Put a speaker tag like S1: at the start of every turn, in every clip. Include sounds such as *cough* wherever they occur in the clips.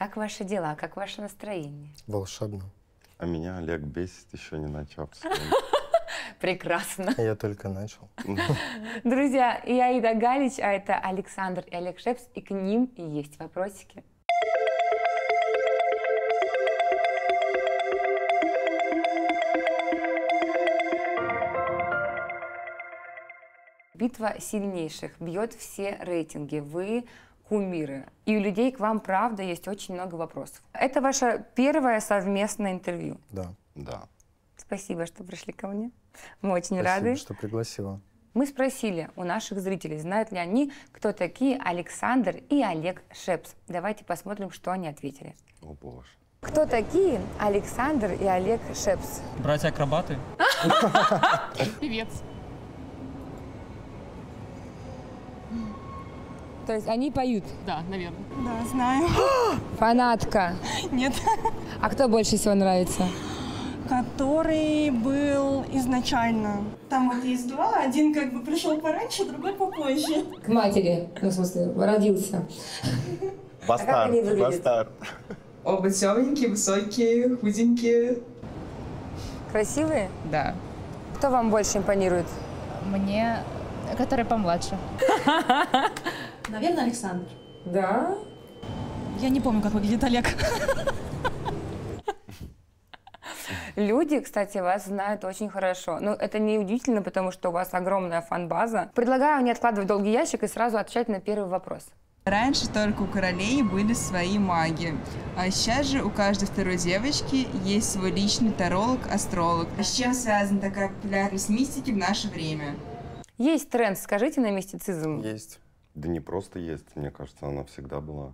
S1: Как ваши дела? Как ваше настроение?
S2: Волшебно. А меня Олег
S3: бесит, еще не начал. *laughs*
S1: Прекрасно.
S3: Я только начал. *laughs*
S1: Друзья, я Ида Галич, а это Александр и Олег Шепс, и к ним есть вопросики. Битва сильнейших бьет все рейтинги. Вы кумиры. И у людей к вам, правда, есть очень много вопросов. Это ваше первое совместное интервью. Да. Да. Спасибо, что пришли ко мне. Мы очень Спасибо, рады. Спасибо,
S3: что пригласила.
S1: Мы спросили у наших зрителей, знают ли они, кто такие Александр и Олег Шепс. Давайте посмотрим, что они ответили. О, боже. Кто такие Александр и Олег Шепс?
S3: Братья-акробаты.
S1: Певец. То есть они поют? Да, наверное. Да, знаю. *gasps* Фанатка? Нет. А кто больше всего нравится? Который был изначально. Там вот есть два, один как бы пришел пораньше, другой попозже. К матери, ну, в смысле, родился. Бастард, а бастард. Оба темненькие, высокие, худенькие. Красивые? Да. Кто вам больше импонирует? Мне, который помладше. *laughs* Наверное, Александр. Да? Я не помню, как выглядит Олег. Люди, кстати, вас знают очень хорошо. Но ну, это не удивительно, потому что у вас огромная фан-база. Предлагаю не откладывать долгий ящик и сразу отвечать на первый вопрос. Раньше только у королей были свои маги, а сейчас же у каждой второй девочки есть свой личный таролог-астролог. А с чем связана такая популярность мистики в наше время? Есть тренд, скажите на мистицизм.
S2: Есть. Да не просто есть, мне кажется, она всегда была.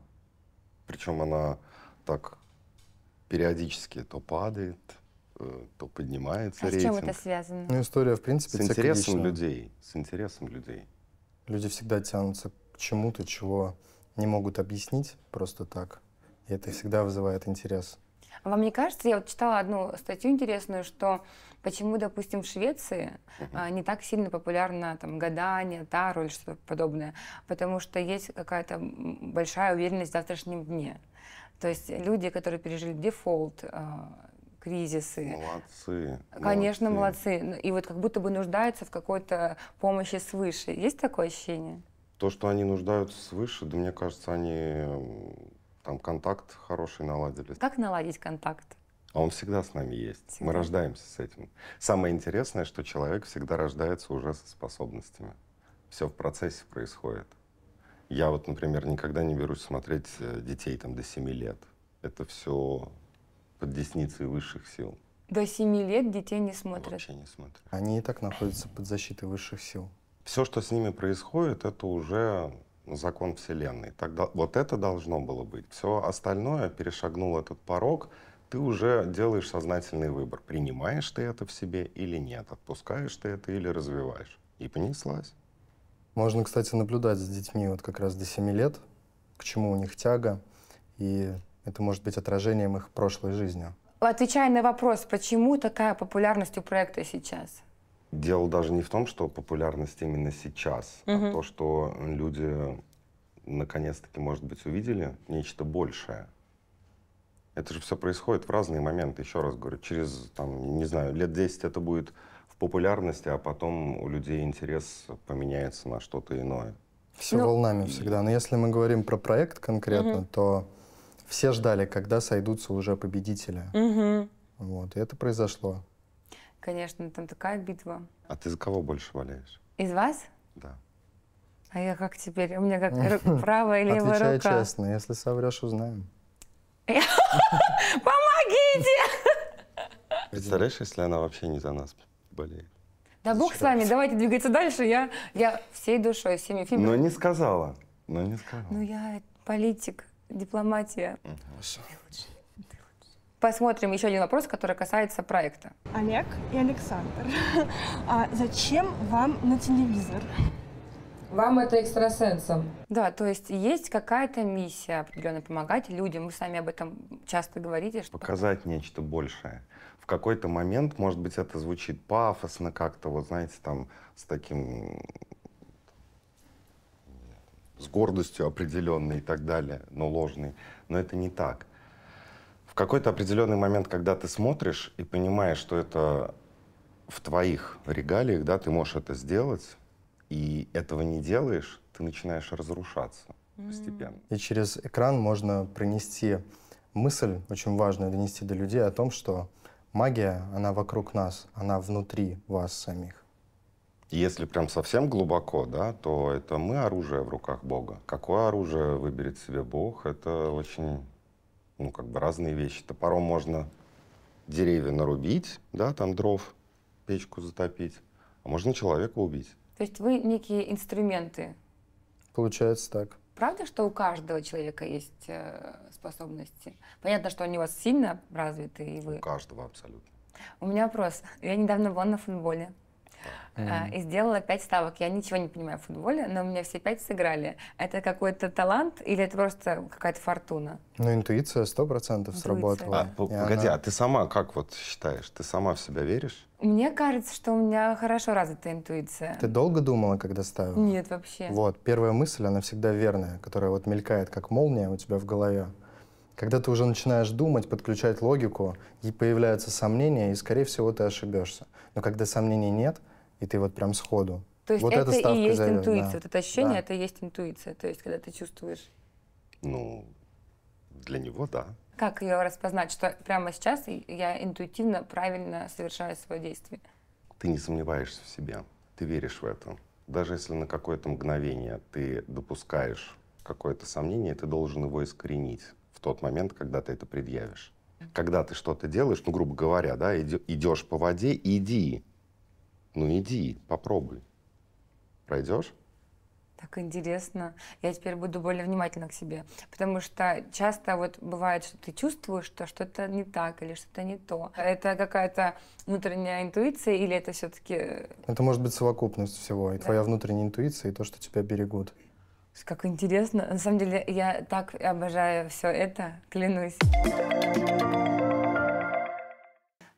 S2: Причем она так периодически то падает, э,
S3: то поднимается
S2: а рейтинг. с чем это
S1: связано? Ну,
S3: история, в принципе, С интересом
S2: людей. С интересом людей.
S3: Люди всегда тянутся к чему-то, чего не могут объяснить просто так. И это всегда вызывает интерес.
S1: А вам не кажется, я вот читала одну статью интересную, что почему, допустим, в Швеции а, не так сильно популярно там гадание, таро или что-то подобное, потому что есть какая-то большая уверенность в завтрашнем дне. То есть люди, которые пережили дефолт, а, кризисы. Молодцы. Конечно, молодцы. молодцы. Ну, и вот как будто бы нуждаются в какой-то помощи свыше. Есть такое ощущение?
S2: То, что они нуждаются свыше, да мне кажется, они там контакт хороший наладили. Как
S1: наладить контакт?
S2: А он всегда с нами есть. Всегда. Мы рождаемся с этим. Самое интересное, что человек всегда рождается уже со способностями. Все в процессе происходит. Я вот, например, никогда не берусь смотреть э, детей там до 7 лет. Это все под десницей высших сил.
S1: До 7 лет детей не смотрят? Вообще не смотрят.
S3: Они и так находятся под защитой высших сил.
S2: Все, что с ними происходит, это уже закон Вселенной. Тогда, вот это должно было быть. Все остальное перешагнул этот порог, ты уже делаешь сознательный выбор. Принимаешь ты это в себе или нет, отпускаешь ты это или развиваешь. И
S3: понеслась. Можно, кстати, наблюдать с детьми вот как раз до 7 лет, к чему у них тяга, и это может быть отражением их прошлой жизни.
S1: Отвечая на вопрос, почему такая популярность у проекта сейчас?
S3: дело даже не в том, что популярность именно
S2: сейчас, угу. а то, что люди наконец-таки, может быть, увидели нечто большее. Это же все происходит в разные моменты, еще раз говорю. Через, там, не знаю, лет 10 это будет в популярности, а потом у людей интерес поменяется
S3: на что-то иное. Все ну, волнами всегда. Но если мы говорим про проект конкретно, угу. то все ждали, когда сойдутся уже победители. Угу. Вот, и это произошло.
S1: Конечно, там такая битва.
S3: А ты за кого больше валяешь?
S1: Из вас? Да. А я как теперь? У меня как *laughs* правая или левая Отвечай рука.
S3: честно, если соврешь, узнаем. *laughs* Помогите! *laughs* Представляешь,
S2: если она вообще не за нас болеет?
S1: Да бог с вами, давайте двигаться дальше. Я, я всей душой, всеми фильмами. Но не
S2: сказала. Но не сказала.
S1: Ну я политик, дипломатия. Хорошо. Посмотрим еще один вопрос, который касается проекта. Олег и Александр, *laughs* а зачем вам на телевизор? Вам это экстрасенсом. Да, то есть есть какая-то миссия определенно помогать людям. Вы сами об этом часто говорите. Что...
S2: Показать нечто большее. В какой-то момент, может быть, это звучит пафосно как-то, вот знаете, там с таким с гордостью определенной и так далее, но ложной. Но это не так какой-то определенный момент, когда ты смотришь и понимаешь, что это в твоих регалиях, да, ты можешь это сделать, и этого не делаешь, ты начинаешь разрушаться постепенно.
S3: И через экран можно принести мысль, очень важную донести до людей о том, что магия, она вокруг нас, она внутри вас самих.
S2: Если прям совсем глубоко, да, то это мы оружие в руках Бога. Какое оружие выберет себе Бог, это очень ну, как бы разные вещи. Топором можно деревья нарубить, да, там дров, печку затопить, а можно человека убить.
S1: То есть вы некие инструменты?
S3: Получается так.
S1: Правда, что у каждого человека есть э, способности? Понятно, что они у вас сильно развиты, и вы... У каждого абсолютно. У меня вопрос. Я недавно была на футболе. Э, а, и сделала пять ставок. Я ничего не понимаю в футболе, но у меня все пять сыграли. Это какой-то талант или это просто какая-то фортуна?
S2: Ну,
S3: интуиция сто
S2: процентов сработала. А, погоди, она... а ты сама как вот считаешь? Ты сама
S3: в себя веришь?
S1: Мне кажется, что у меня хорошо развита интуиция.
S3: Ты долго думала, когда ставила?
S1: Нет, вообще.
S3: Вот, первая мысль, она всегда верная, которая вот мелькает, как молния у тебя в голове. Когда ты уже начинаешь думать, подключать логику, и появляются сомнения, и, скорее всего, ты ошибешься. Но когда сомнений нет, и ты вот прям сходу. То есть вот это и есть интуиция. Да. Вот
S1: это ощущение, да. это и есть интуиция. То есть, когда ты чувствуешь. Ну,
S2: для него да.
S1: Как ее распознать, что прямо сейчас я интуитивно, правильно совершаю свое действие?
S2: Ты не сомневаешься в себе, ты веришь в это. Даже если на какое-то мгновение ты допускаешь какое-то сомнение, ты должен его искоренить в тот момент, когда ты это предъявишь. Когда ты что-то делаешь, ну, грубо говоря, да, идешь по воде, иди. Ну, иди, попробуй. Пройдешь?
S1: Так интересно. Я теперь буду более внимательна к себе. Потому что часто вот бывает, что ты чувствуешь, что что-то не так или что-то не то. Это какая-то внутренняя интуиция или это все-таки... Э,
S3: это может быть совокупность всего. И да. твоя внутренняя интуиция, и то, что тебя берегут.
S1: Как интересно. На самом деле я так обожаю все это, клянусь.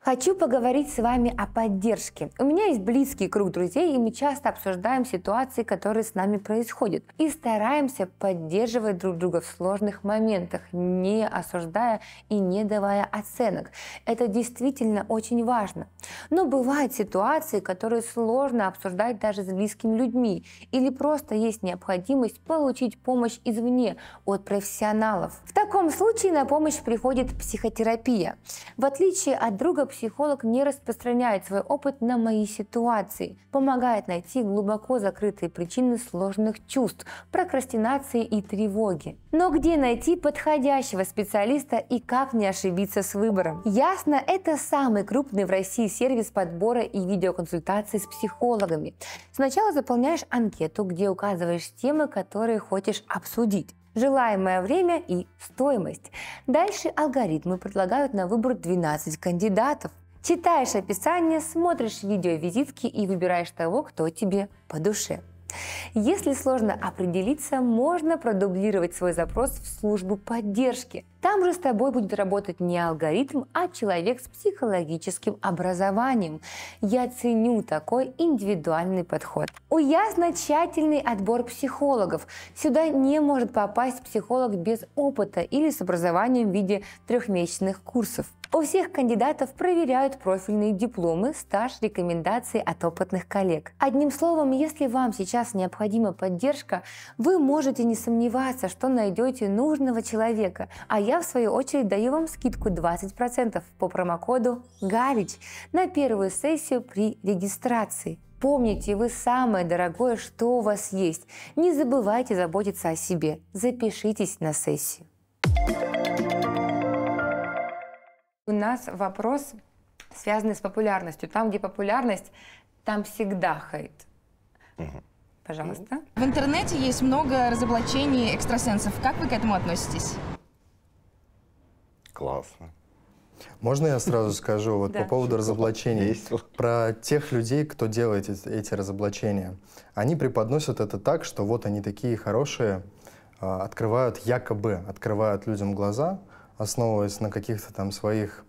S1: Хочу поговорить с вами о поддержке. У меня есть близкий круг друзей, и мы часто обсуждаем ситуации, которые с нами происходят, и стараемся поддерживать друг друга в сложных моментах, не осуждая и не давая оценок. Это действительно очень важно. Но бывают ситуации, которые сложно обсуждать даже с близкими людьми, или просто есть необходимость получить помощь извне от профессионалов. В таком случае на помощь приходит психотерапия. В отличие от друга, психолог не распространяет свой опыт на мои ситуации, помогает найти глубоко закрытые причины сложных чувств, прокрастинации и тревоги. Но где найти подходящего специалиста и как не ошибиться с выбором? Ясно, это самый крупный в России сервис подбора и видеоконсультаций с психологами. Сначала заполняешь анкету, где указываешь темы, которые хочешь обсудить желаемое время и стоимость. Дальше алгоритмы предлагают на выбор 12 кандидатов. Читаешь описание, смотришь видеовизитки и выбираешь того, кто тебе по душе. Если сложно определиться, можно продублировать свой запрос в службу поддержки. Там же с тобой будет работать не алгоритм, а человек с психологическим образованием. Я ценю такой индивидуальный подход. У Ясно тщательный отбор психологов. Сюда не может попасть психолог без опыта или с образованием в виде трехмесячных курсов. У всех кандидатов проверяют профильные дипломы, стаж, рекомендации от опытных коллег. Одним словом, если вам сейчас необходима поддержка, вы можете не сомневаться, что найдете нужного человека. А я в свою очередь даю вам скидку 20% по промокоду ГАЛИЧ на первую сессию при регистрации. Помните, вы самое дорогое, что у вас есть. Не забывайте заботиться о себе. Запишитесь на сессию. У нас вопрос, связанный с популярностью. Там, где популярность, там всегда хейт. Пожалуйста. В интернете есть много разоблачений экстрасенсов. Как вы к этому относитесь?
S3: Классно. Можно я сразу скажу вот да. по поводу разоблачений? Весело. Про тех людей, кто делает эти, эти разоблачения. Они преподносят это так, что вот они такие хорошие, а, открывают якобы, открывают людям глаза, основываясь на каких-то там своих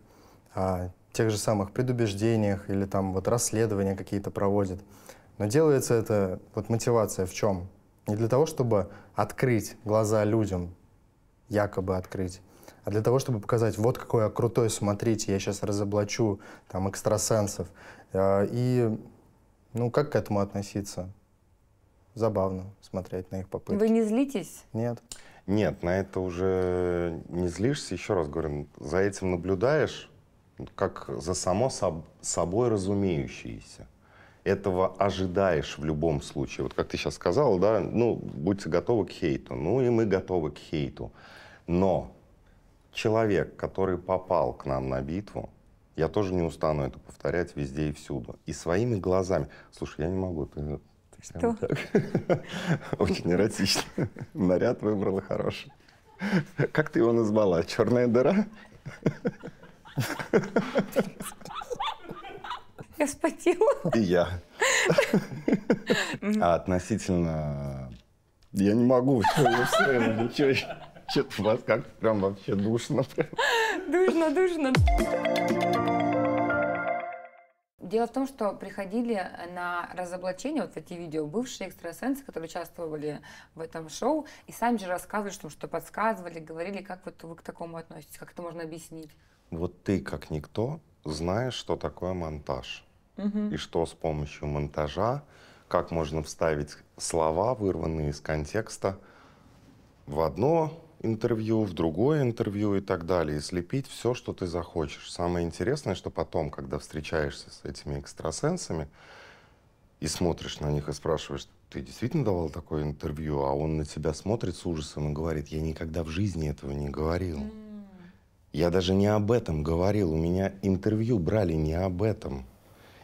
S3: а, тех же самых предубеждениях или там вот расследования какие-то проводят. Но делается это, вот мотивация в чем? Не для того, чтобы открыть глаза людям, якобы открыть, а для того, чтобы показать, вот какой я крутой, смотрите, я сейчас разоблачу там экстрасенсов. Э, и, ну, как к этому относиться? Забавно смотреть на их попытки.
S1: Вы не злитесь? Нет.
S2: Нет, на это уже не злишься. Еще раз говорю, за этим наблюдаешь, как за само соб собой разумеющееся. Этого ожидаешь в любом случае. Вот как ты сейчас сказал, да, ну, будьте готовы к хейту. Ну, и мы готовы к хейту. Но человек, который попал к нам на битву, я тоже не устану это повторять везде и всюду. И своими глазами. Слушай, я не могу, ты, ты Что? Так. *laughs* Очень эротично. *laughs* Наряд выбрала хороший. Как ты его назвала? Черная дыра?
S1: Я вспотела.
S2: И я. А относительно... Я не могу, ничего. Что-то у вас как прям вообще душно.
S1: Душно, душно. Дело в том, что приходили на разоблачение вот эти видео бывшие экстрасенсы, которые участвовали в этом шоу, и сами же рассказывали, что, что подсказывали, говорили, как вот вы к такому относитесь, как это можно объяснить.
S2: Вот ты, как никто, знаешь, что такое монтаж. Угу. И что с помощью монтажа, как можно вставить слова, вырванные из контекста, в одно интервью, в другое интервью и так далее, и слепить все, что ты захочешь. Самое интересное, что потом, когда встречаешься с этими экстрасенсами и смотришь на них и спрашиваешь, ты действительно давал такое интервью, а он на тебя смотрит с ужасом и говорит, я никогда в жизни этого не говорил. Я даже не об этом говорил, у меня интервью брали не об этом.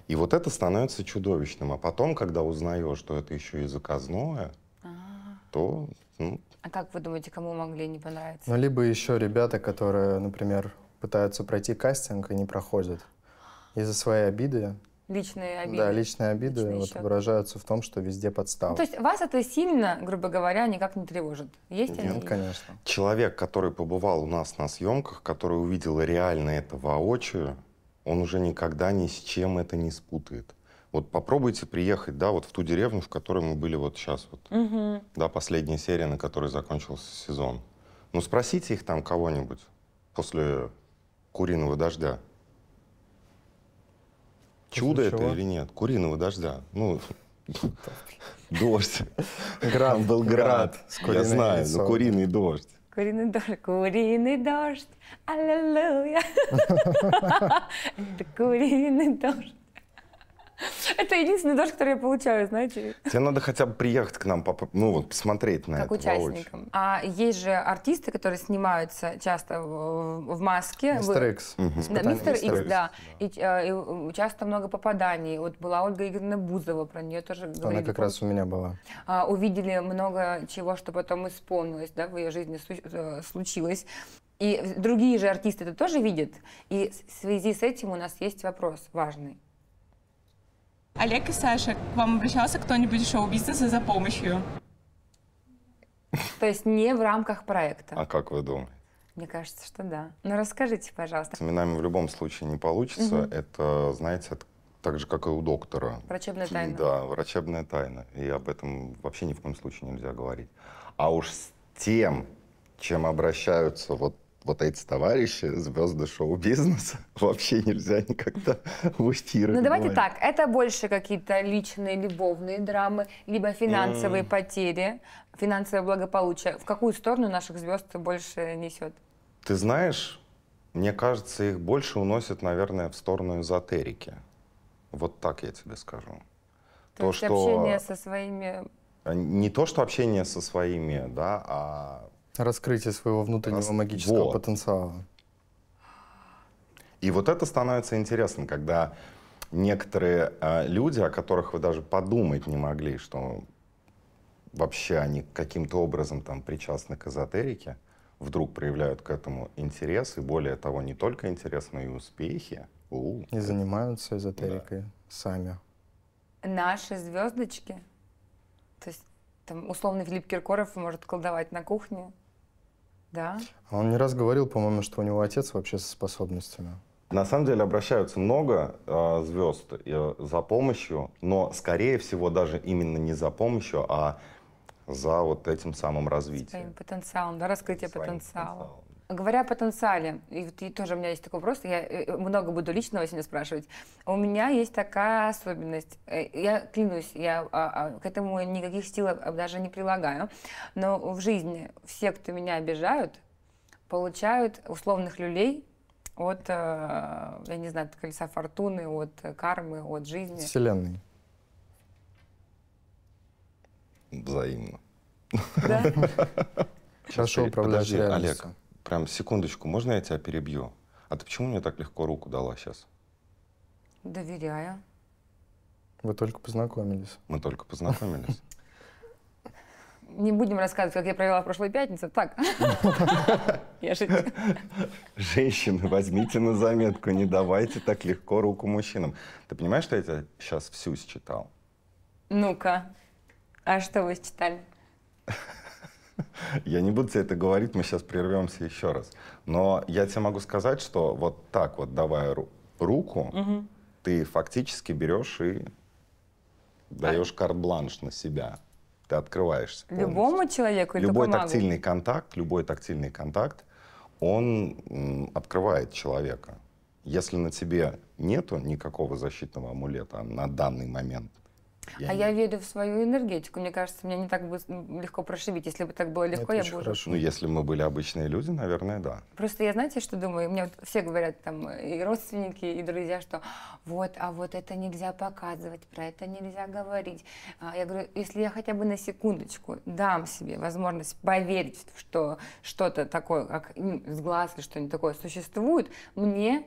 S2: И вот это становится чудовищным. А потом, когда узнаешь, что это еще и заказное,
S1: а.
S3: то ну,
S1: а как вы думаете, кому могли не понравиться?
S3: Ну, либо еще ребята, которые, например, пытаются пройти кастинг и не проходят. Из-за своей обиды.
S1: Личные обиды. Да,
S3: личные обиды Личный вот счет. выражаются в том, что везде подстава. Ну, то есть
S1: вас это сильно, грубо говоря, никак не тревожит? Есть Нет, они?
S3: конечно. Человек, который побывал
S2: у нас на съемках, который увидел реально это воочию, он уже никогда ни с чем это не спутает. Вот попробуйте приехать, да, вот в ту деревню, в которой мы были вот сейчас, вот, угу. да, последняя серия, на которой закончился сезон. Ну, спросите их там кого-нибудь после куриного дождя. Чудо После это или нет? Куриного дождя. Ну, *laughs* дождь. Град. был град. Я знаю, но ну, куриный дождь.
S1: Куриный дождь, куриный дождь, аллилуйя. *laughs* куриный дождь. *laughs* Это единственный дождь, который я получаю, знаете.
S2: Тебе надо хотя бы приехать к нам, ну вот, посмотреть на как это. Как участникам.
S1: А есть же артисты, которые снимаются часто в маске. Мистер Икс.
S3: Да, мистер Икс, да.
S1: И, а, и э, часто много попаданий. Вот была Ольга Игоревна Бузова, про нее тоже говорили. Она как раз у меня была. А, увидели много чего, что потом исполнилось, да, в ее жизни э, случилось. И другие же артисты это тоже видят. И в связи с этим у нас есть вопрос важный Олег и Саша, к вам обращался кто-нибудь из шоу-бизнеса за помощью? То есть не в рамках проекта? А как вы думаете? Мне кажется, что да. Ну расскажите, пожалуйста.
S2: С именами в любом случае не получится. Угу. Это, знаете, так же, как и у доктора. Врачебная тайна. Да, врачебная тайна. И об этом вообще ни в коем случае нельзя говорить. А уж с тем, чем обращаются вот вот эти товарищи, звезды шоу-бизнеса, *laughs* вообще нельзя никогда *laughs* в эфиры. Ну, давайте так,
S1: это больше какие-то личные любовные драмы, либо финансовые mm. потери, финансовое благополучие. В какую сторону наших звезд больше несет?
S2: Ты знаешь, мне кажется, их больше уносят, наверное, в сторону эзотерики. Вот так я тебе скажу.
S1: То, то есть что... общение со своими...
S2: Не то, что общение со своими, да, а Раскрытие своего внутреннего Рас... магического вот. потенциала. И вот это становится интересным, когда некоторые э, люди, о которых вы даже подумать не могли, что вообще они каким-то образом там причастны к эзотерике, вдруг проявляют к этому интерес, и более того, не только интерес, но и успехи.
S3: У, и занимаются эзотерикой да. сами.
S1: Наши звездочки, то есть там условно Филипп Киркоров может колдовать на кухне, да.
S3: А он не раз говорил, по-моему, что у него отец вообще со способностями. На самом деле обращаются много э,
S2: звезд э, за помощью, но, скорее всего, даже именно не за помощью, а за вот этим самым развитием.
S1: Своим потенциалом, да, раскрытие Своим потенциала. потенциалом. Говоря о потенциале, и, вот, и тоже у меня есть такой вопрос, я э, э, много буду личного сегодня спрашивать. У меня есть такая особенность, э, я клянусь, я а, а, к этому никаких сил даже не прилагаю, но в жизни все, кто меня обижают, получают условных люлей от, я не знаю, от колеса фортуны, от кармы, от жизни.
S3: Вселенной.
S2: Взаимно. Да?
S1: Хорошо управляешь Подожди, Олег,
S2: Прям секундочку, можно я тебя перебью? А ты почему мне так легко руку дала сейчас?
S1: Доверяю.
S3: Вы только познакомились. Мы только познакомились.
S1: *laughs* Не будем рассказывать, как я провела прошлую пятницу. Так. *laughs*
S2: Женщины, возьмите на заметку, не давайте так легко руку мужчинам. Ты понимаешь, что я тебя сейчас всю считал?
S1: Ну-ка. А что вы считали? *laughs*
S2: Я не буду тебе это говорить, мы сейчас прервемся еще раз. Но я тебе могу сказать, что вот так вот, давая ру руку, угу. ты фактически берешь и даешь а? карт-бланш на себя. Ты открываешься. Полностью.
S1: Любому человеку или Любой тактильный
S2: контакт, любой тактильный контакт, он открывает человека. Если на тебе нету никакого защитного амулета на данный момент,
S1: а я а не... я верю в свою энергетику. Мне кажется, меня не так бы легко прошибить. Если бы так было легко, Это я бы хорошо.
S2: уже... Ну, если мы были обычные люди, наверное, да.
S1: Просто я, знаете, что думаю? Мне вот все говорят там, и родственники, и друзья, что вот, а вот это нельзя показывать, про это нельзя говорить. А я говорю, если я хотя бы на секундочку дам себе возможность поверить, что что-то такое, как с глаз или что-нибудь такое существует, мне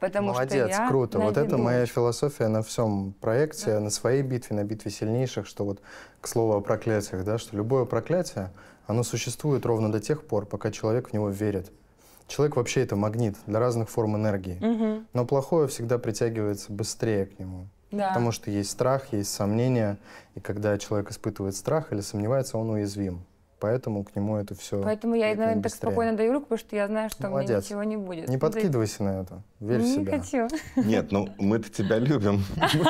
S1: Потому Молодец, что я круто. Вот это моя
S3: философия на всем проекте, да. на своей битве, на битве сильнейших, что вот к слову о проклятиях, да, что любое проклятие, оно существует ровно до тех пор, пока человек в него верит. Человек вообще это магнит для разных форм энергии. Угу. Но плохое всегда притягивается быстрее к нему. Да. Потому что есть страх, есть сомнения. И когда человек испытывает страх или сомневается, он уязвим поэтому к нему это все.
S1: Поэтому я, наверное, быстрее. так спокойно даю руку, потому что я знаю, что Молодец. мне ничего не будет. Не подкидывайся
S3: на это. Верь не в себя. Не
S1: хочу. Нет,
S2: ну мы-то тебя любим.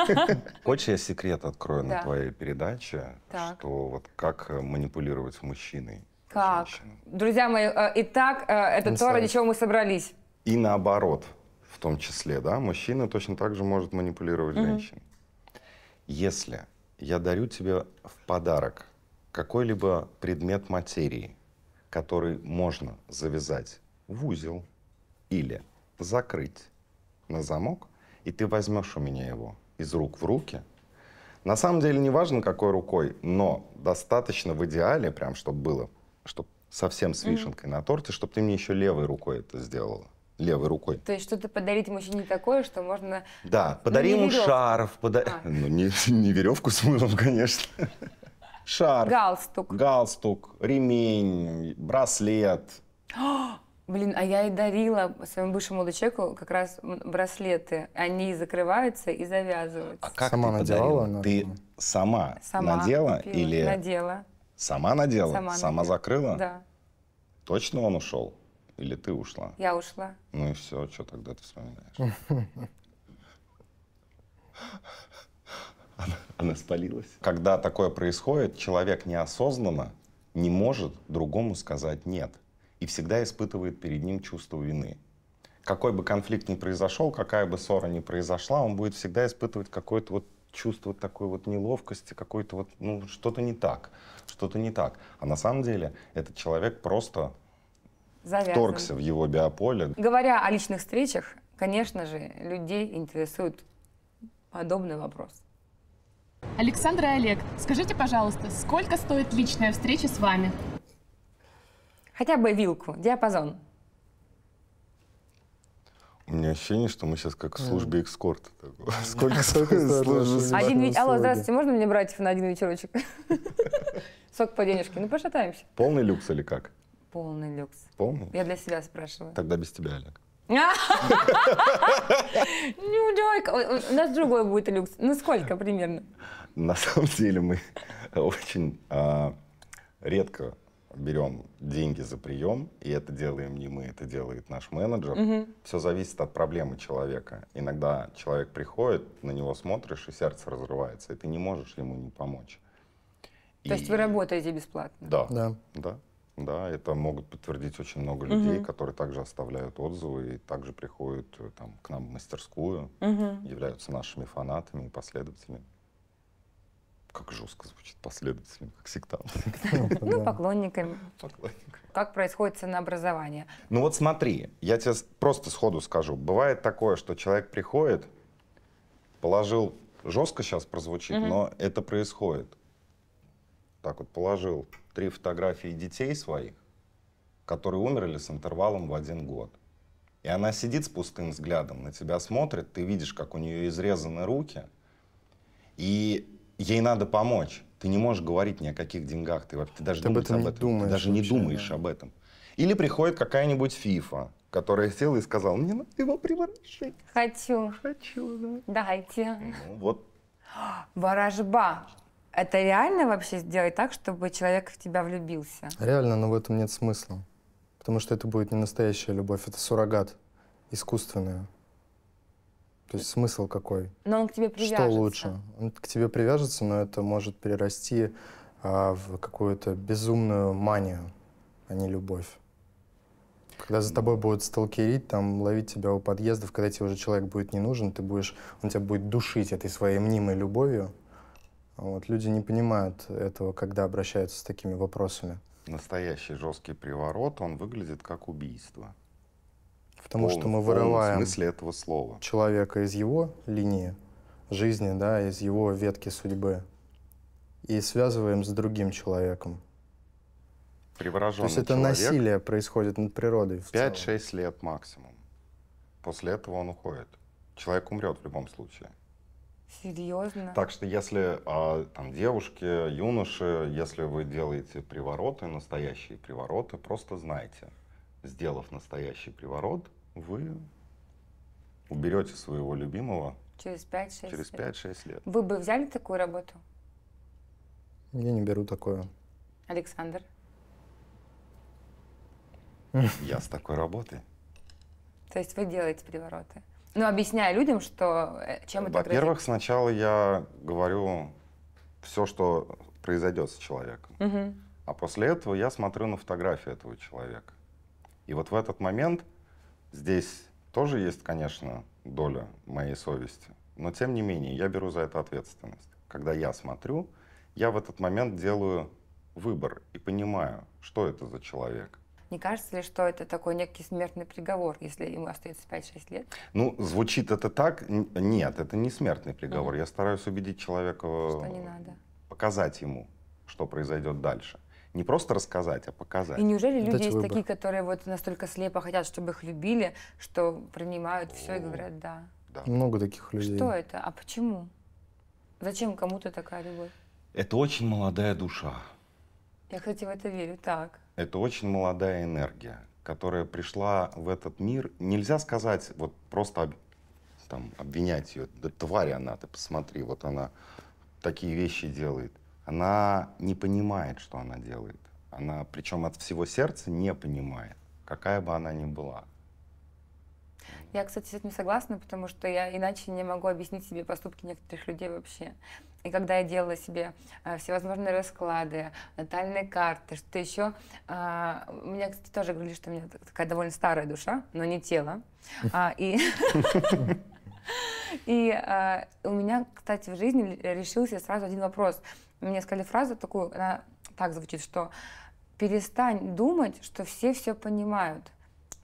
S2: *laughs* Хочешь, я секрет открою на твоей передаче, что вот как э, манипулировать мужчиной.
S1: Как? Друзья мои, э, итак, э, это то, ради чего мы собрались.
S2: И наоборот, в том числе, да, мужчина точно так же может манипулировать женщиной. Если я дарю тебе в подарок какой-либо предмет материи, который можно завязать в узел или закрыть на замок, и ты возьмешь у меня его из рук в руки. На самом деле не важно, какой рукой, но достаточно в идеале, прям чтобы было, чтобы совсем с вишенкой mm-hmm. на торте, чтобы ты мне еще левой рукой это сделала левой рукой.
S1: То есть что-то подарить мужчине такое, что можно...
S2: Да, ну, подари ну, ему веревку. шарф, пода... а. *laughs* ну, не, не веревку с мылом, конечно. *laughs* шар галстук, галстук ремень, браслет.
S1: *gasps* Блин, а я и дарила своему бывшему человеку как раз браслеты. Они закрываются и завязываются. А как сама ты наделала?
S2: Наверное. Ты сама, сама надела купила. или? Надела. Сама надела? Сама, сама надела. закрыла? Да. Точно он ушел? Или ты ушла? Я ушла. Ну и все, что тогда ты вспоминаешь? *laughs* она, она спалилась. Когда такое происходит, человек неосознанно не может другому сказать «нет» и всегда испытывает перед ним чувство вины. Какой бы конфликт ни произошел, какая бы ссора ни произошла, он будет всегда испытывать какое-то вот чувство такой вот неловкости, какое то вот, ну, что-то не так, что-то не так. А на самом деле этот человек просто
S1: Завязан. вторгся в
S2: его биополе.
S1: Говоря о личных встречах, конечно же, людей интересует подобный вопрос. Александр и Олег, скажите, пожалуйста, сколько стоит личная встреча с вами? Хотя бы вилку, диапазон.
S2: У меня ощущение, что мы сейчас как в службе экскорта. Сколько *laughs* стоит Один ведь. Алло, здравствуйте,
S1: можно мне братьев на один вечерочек? *laughs* Сок по денежке. Ну, пошатаемся.
S2: Полный люкс или как?
S1: Полный люкс. Полный? Я для себя спрашиваю.
S2: Тогда без тебя, Олег.
S1: Ну, давай, у нас другой будет люкс. Ну, сколько примерно?
S2: На самом деле мы очень а, редко берем деньги за прием, и это делаем не мы, это делает наш менеджер. Все зависит от проблемы человека. Иногда человек приходит, на него смотришь, и сердце разрывается, и ты не можешь ему не помочь.
S1: То есть вы работаете бесплатно? Да.
S2: да. да. Да, это могут подтвердить очень много людей, угу. которые также оставляют отзывы и также приходят э, там, к нам в мастерскую, угу. являются нашими фанатами и последователями. Как жестко звучит последователями, как сектантами. *laughs* Ну,
S1: поклонниками. Поклонниками. Как происходит ценообразование?
S2: Ну вот смотри, я тебе просто сходу скажу. Бывает такое, что человек приходит, положил, жестко сейчас прозвучит, но это происходит так вот положил три фотографии детей своих, которые умерли с интервалом в один год. И она сидит с пустым взглядом, на тебя смотрит, ты видишь, как у нее изрезаны руки, и ей надо помочь. Ты не можешь говорить ни о каких деньгах, ты, ты даже ты об этом, об этом. Думаешь, ты даже вообще, не думаешь да. об этом. Или приходит какая-нибудь фифа, которая села и сказала, мне надо
S1: его приворожить. Хочу. Хочу, да. Дайте. Ну, вот. Ворожба. Это реально вообще сделать так, чтобы человек в тебя влюбился?
S3: Реально, но в этом нет смысла. Потому что это будет не настоящая любовь, это суррогат, искусственная. То есть смысл какой?
S1: Но он к тебе привяжется. Что
S3: лучше? Он к тебе привяжется, но это может перерасти а, в какую-то безумную манию, а не любовь. Когда за тобой будут сталкерить, там, ловить тебя у подъездов, когда тебе уже человек будет не нужен, ты будешь, он тебя будет душить этой своей мнимой любовью, вот, люди не понимают этого, когда обращаются с такими вопросами.
S2: Настоящий жесткий приворот, он выглядит как убийство. Потому полном, что мы вырываем смысле
S3: этого слова. человека из его линии жизни, да, из его ветки судьбы и связываем с другим человеком. Привороженный То есть это насилие происходит над природой.
S2: 5-6 лет максимум. После этого он уходит. Человек умрет в любом случае.
S1: Серьезно? Так
S2: что если а, там девушки, юноши, если вы делаете привороты, настоящие привороты, просто знайте, сделав настоящий приворот, вы уберете своего любимого
S1: через 5-6 через 5-6 лет. лет. Вы бы взяли такую работу?
S3: Я не беру такое. Александр? Я с такой работой.
S1: То есть вы делаете привороты? Ну, объясняя людям, что э, чем это Во-первых,
S2: сначала я говорю все, что произойдет с человеком. Угу. А после этого я смотрю на фотографию этого человека. И вот в этот момент здесь тоже есть, конечно, доля моей совести. Но тем не менее, я беру за это ответственность. Когда я смотрю, я в этот момент делаю выбор и понимаю, что это за человек.
S1: Не кажется ли, что это такой некий смертный приговор, если ему остается 5-6 лет?
S2: Ну, звучит это так. Нет, это не смертный приговор. Угу. Я стараюсь убедить человека... Что не надо. Показать ему, что произойдет дальше не просто рассказать, а показать. И неужели люди Дать есть выбор. такие,
S1: которые вот настолько слепо хотят, чтобы их любили, что принимают все и говорят да?
S2: Да. Много таких людей. Что это?
S1: А почему? Зачем кому-то такая любовь?
S2: Это очень молодая душа.
S1: Я, кстати, в это верю, так.
S2: Это очень молодая энергия, которая пришла в этот мир. Нельзя сказать, вот просто там, обвинять ее, да тварь она, ты посмотри, вот она такие вещи делает. Она не понимает, что она делает. Она, причем от всего сердца, не понимает, какая бы она ни была.
S1: Я, кстати, с этим согласна, потому что я иначе не могу объяснить себе поступки некоторых людей вообще. И когда я делала себе э, всевозможные расклады, натальные карты, что еще, а, мне, кстати, тоже говорили, что у меня такая довольно старая душа, но не тело. А, и *laughs* и а, у меня, кстати, в жизни решился сразу один вопрос. Мне сказали фразу такую, она так звучит, что перестань думать, что все все понимают.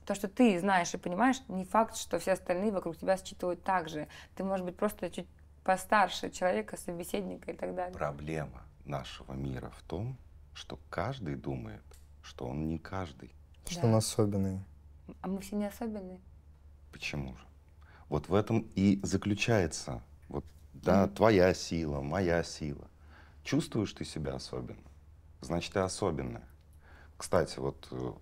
S1: То, что ты знаешь и понимаешь, не факт, что все остальные вокруг тебя считывают так же. Ты, может быть, просто чуть постарше человека, собеседника и так далее.
S2: Проблема нашего мира в том, что каждый думает, что он не каждый.
S1: Да. Что
S3: он особенный.
S1: А мы все не особенные.
S2: Почему же? Вот в этом и заключается вот, да, mm-hmm. твоя сила, моя сила. Чувствуешь ты себя особенным? значит, ты особенная. Кстати, вот э,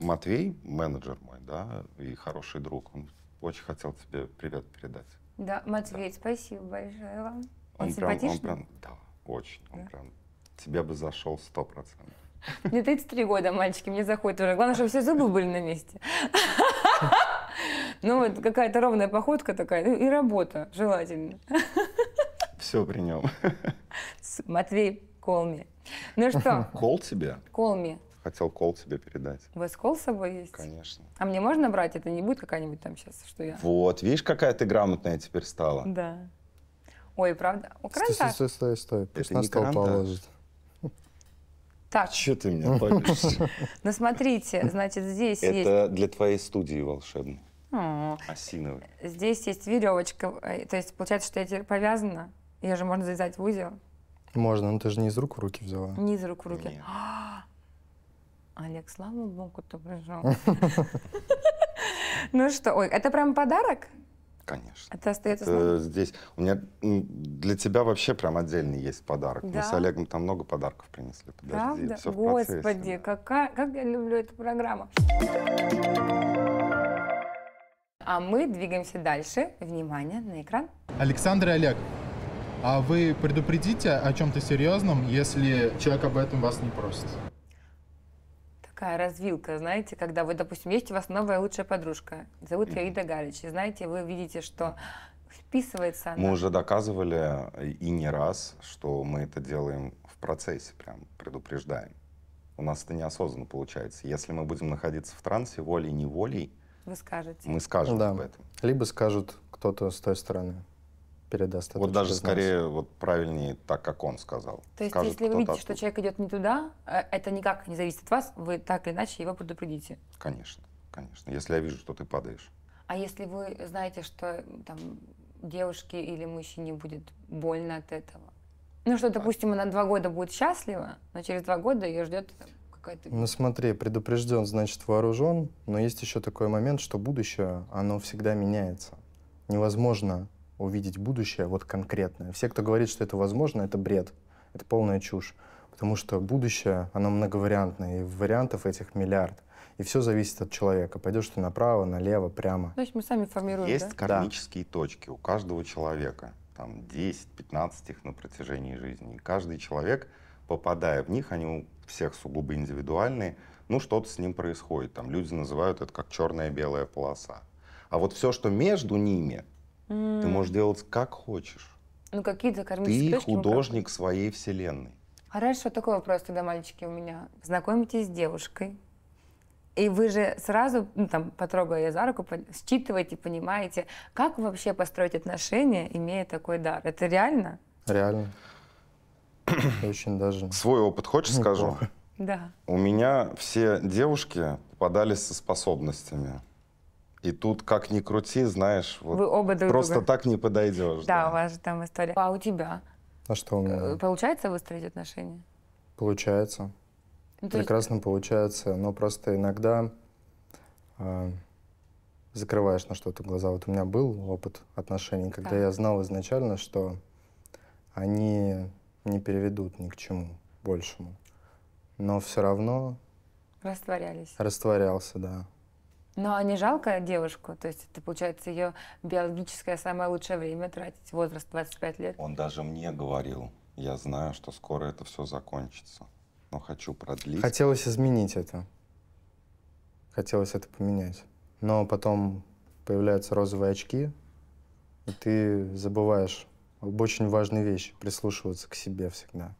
S2: Матвей, менеджер мой, да, и хороший друг, он очень хотел тебе привет передать.
S1: Да, Матвей, да. спасибо большое вам. Он, он симпатичный? он прям,
S2: да, очень. Да? Он прям, тебе бы зашел сто процентов.
S1: *laughs* Мне 33 года, мальчики, мне заходит уже. Главное, чтобы все зубы были на месте. *laughs* Ну вот какая-то ровная походка такая, ну и работа желательно. *laughs*
S2: Все при нем.
S1: Матвей, колми. Ну
S2: что? Кол тебе? Колми хотел кол тебе передать.
S1: У вас кол с собой есть? Конечно. А мне можно брать? Это не будет какая-нибудь там сейчас, что я...
S2: Вот, видишь, какая ты грамотная теперь стала.
S1: Да. Ой, правда? О, карандаш. Стой, стой,
S3: стой, стой. Пусть на стол положит. Так. Че ты меня топишь?
S1: Ну, смотрите, значит, здесь есть... Это
S2: для твоей студии волшебной. Осиновый.
S1: Здесь есть веревочка. Э, то есть, получается, что я теперь повязана. Ее же можно завязать в узел.
S3: Можно, но ты же не из рук в руки взяла. Не из
S1: рук в руки. А, Олег, слава богу, ты пришел. *laughs* Ну что, ой, это прям подарок? Конечно. Это остается это
S2: здесь. У меня для тебя вообще прям отдельный есть подарок. Да? Мы с Олегом там много подарков принесли. Подожди, Правда? все Господи, процессе,
S1: какая, как я люблю эту программу. А мы двигаемся дальше. Внимание на экран.
S3: Александр и Олег, а вы предупредите о чем-то серьезном, если человек об этом вас не просит?
S1: такая развилка, знаете, когда вы, допустим, есть у вас новая лучшая подружка, зовут ее Ида Галич, и знаете, вы видите, что вписывается она. Мы уже
S2: доказывали э, и не раз, что мы это делаем в процессе, прям предупреждаем. У нас это неосознанно получается. Если мы будем находиться в трансе
S3: волей-неволей,
S1: Вы скажете. мы скажем да. об этом.
S3: Либо скажут кто-то с той стороны передаст эту Вот даже скорее вот правильнее так, как он сказал. То есть, Скажет, если вы видите, откуда. что
S1: человек идет не туда, э, это никак не зависит от вас, вы так или иначе его предупредите.
S2: Конечно, конечно. Если я вижу, что ты падаешь.
S1: А если вы знаете, что там девушке или мужчине будет больно от этого? Ну что, допустим, она два года будет счастлива, но через два года ее ждет какая-то... Ну
S3: смотри, предупрежден, значит вооружен, но есть еще такой момент, что будущее, оно всегда меняется. Невозможно увидеть будущее вот конкретное. Все, кто говорит, что это возможно, это бред, это полная чушь. Потому что будущее, оно многовариантное, и вариантов этих миллиард. И все зависит от человека. Пойдешь ты направо, налево, прямо. Ну,
S1: то есть мы сами формируем, Есть да? кармические
S3: да. точки у каждого
S2: человека. Там 10-15 их на протяжении жизни. И каждый человек, попадая в них, они у всех сугубо индивидуальные, ну что-то с ним происходит. Там люди называют это как черная-белая полоса. А вот все, что между ними,
S1: Mm. Ты можешь
S2: делать как хочешь.
S1: Ну какие-то кармические Ты ну, художник
S2: как... своей вселенной.
S1: Хорошо, а такой вопрос тогда, мальчики, у меня. Знакомитесь с девушкой, и вы же сразу, ну, там, потрогая ее за руку, считываете, понимаете, как вообще построить отношения, имея такой дар? Это реально?
S3: Реально. Очень даже. *coughs* Свой
S2: опыт хочешь скажу? Да. У меня все девушки попадались со способностями. И тут как ни крути, знаешь, вот Вы оба друг просто друга. так не подойдешь.
S3: Да,
S1: да, у вас же там история. А у тебя? А что у меня? Э, получается выстроить отношения?
S3: Получается. Ну, Прекрасно есть... получается, но просто иногда э, закрываешь на что-то глаза. Вот у меня был опыт отношений, когда да. я знал изначально, что они не переведут ни к чему большему. Но все равно...
S1: Растворялись.
S3: Растворялся, да.
S1: Но не жалко девушку, то есть это получается ее биологическое самое лучшее время тратить, возраст 25 лет.
S3: Он
S2: даже мне говорил, я знаю, что скоро это все закончится,
S3: но хочу продлить. Хотелось изменить это, хотелось это поменять, но потом появляются розовые очки, и ты забываешь об очень важной вещи, прислушиваться к себе всегда.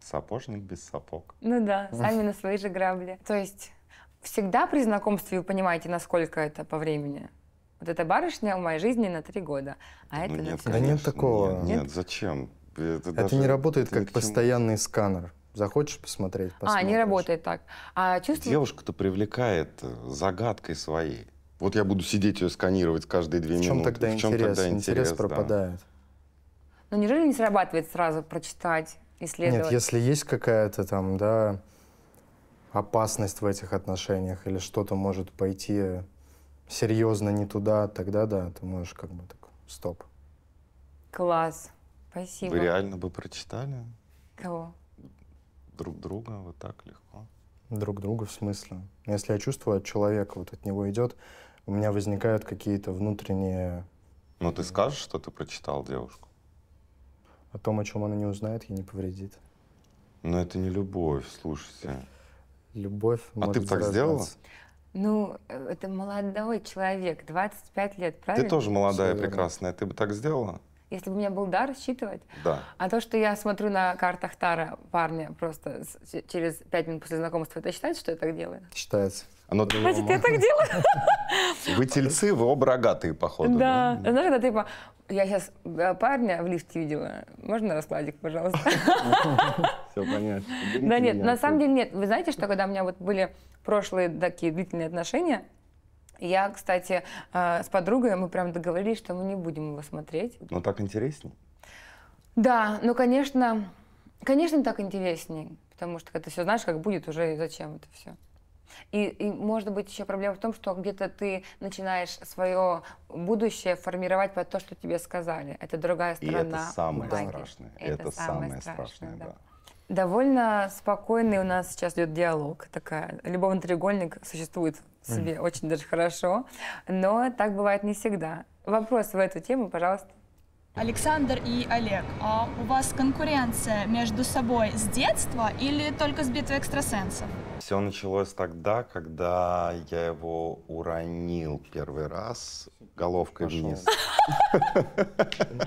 S3: Сапожник без сапог.
S1: Ну да, *laughs* сами на свои же грабли. То есть всегда при знакомстве вы понимаете, насколько это по времени? Вот эта барышня в моей жизни на три года, а ну, это нет, на нет такого.
S3: Нет, нет, зачем? Это, это даже, не работает это как постоянный сканер. Захочешь посмотреть, посмотришь. А, не
S1: работает так. А чувство... Девушка-то
S3: привлекает
S2: э, загадкой своей. Вот я буду сидеть ее сканировать каждые две в чем минуты. Тогда в чем интерес? тогда интерес? Интерес да. пропадает.
S1: Но ну, неужели не срабатывает сразу прочитать, исследовать? Нет, если
S3: есть какая-то там, да, опасность в этих отношениях или что-то может пойти серьезно не туда, тогда да, ты можешь как бы так, стоп.
S1: Класс, спасибо. Вы реально
S3: бы прочитали? Кого? Друг друга вот так легко. Друг друга в смысле? Если я чувствую от человека, вот от него идет, у меня возникают какие-то внутренние... Ну ты
S2: скажешь, что ты
S3: прочитал девушку? О том, о чем она не узнает, ей не повредит.
S2: Но ну, это не любовь,
S3: слушайте любовь. А ты бы так сделала?
S1: Ну, это молодой человек, 25 лет, правильно? Ты тоже молодая, Все прекрасная.
S2: Ты бы так сделала?
S1: Если бы у меня был дар рассчитывать. Да. А то, что я смотрю на картах Тара парня просто с, через пять минут после знакомства, это считается, что я так делаю?
S2: Считается. Оно ну, Значит, я ну, так ну. делаю. Вы тельцы, вы оба рогатые, походу. Да. да?
S1: Знаешь, когда типа, я сейчас э, парня в лифте видела. Можно раскладик, пожалуйста? *laughs*
S2: Все понятно. Да нет, на самом деле
S1: нет. Вы знаете, что когда у меня вот были прошлые такие длительные отношения, я, кстати, э, с подругой, мы прям договорились, что мы не будем его смотреть.
S2: Но так интересней.
S1: Да, ну, конечно, конечно, так интереснее, Потому что это все знаешь, как будет, уже и зачем это все. И, и может быть еще проблема в том, что где-то ты начинаешь свое будущее формировать под то, что тебе сказали. Это другая сторона. И это самое магии. страшное. Это, это самое, самое страшное, страшное да. да. Довольно спокойный у нас сейчас идет диалог. Такая любовный треугольник существует в себе mm. очень даже хорошо, но так бывает не всегда. Вопрос в эту тему, пожалуйста. Александр и Олег, а у вас конкуренция между собой с детства или только с битвы экстрасенсов?
S2: Все началось тогда, когда я его уронил первый раз головкой Пошел. вниз. *laughs*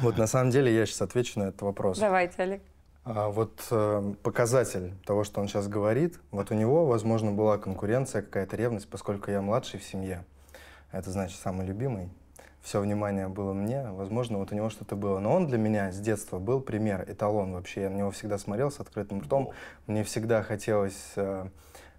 S3: Вот на самом деле я сейчас отвечу на этот вопрос.
S1: Давайте, Олег.
S3: А, вот э, показатель того, что он сейчас говорит, вот у него, возможно, была конкуренция, какая-то ревность, поскольку я младший в семье. Это значит самый любимый все внимание было мне, возможно, вот у него что-то было. Но он для меня с детства был пример, эталон вообще. Я на него всегда смотрел с открытым ртом. Мне всегда хотелось э,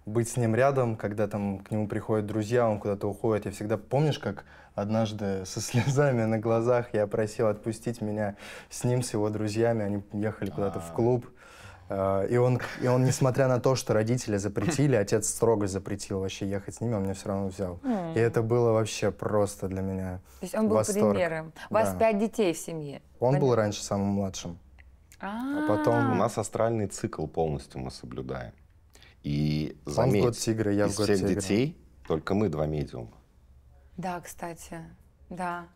S3: быть с ним рядом, когда там к нему приходят друзья, он куда-то уходит. Я всегда, помнишь, как однажды *laughs* со слезами на глазах я просил отпустить меня с ним, с его друзьями. Они ехали куда-то в а. клуб Э, и он, и он, несмотря на то, что родители запретили, *laughs* отец строго запретил вообще ехать с ними, он меня все равно взял. Mm. И это было вообще просто для меня
S1: То есть он был восторг. примером. У вас да. пять детей в семье? Он Понятно. был
S3: раньше самым младшим.
S1: А, -а, а потом... У
S2: нас астральный цикл полностью мы соблюдаем. И заметь, он в год тигра, я из в год всех тигра. детей только мы два медиума.
S1: Да, кстати, да.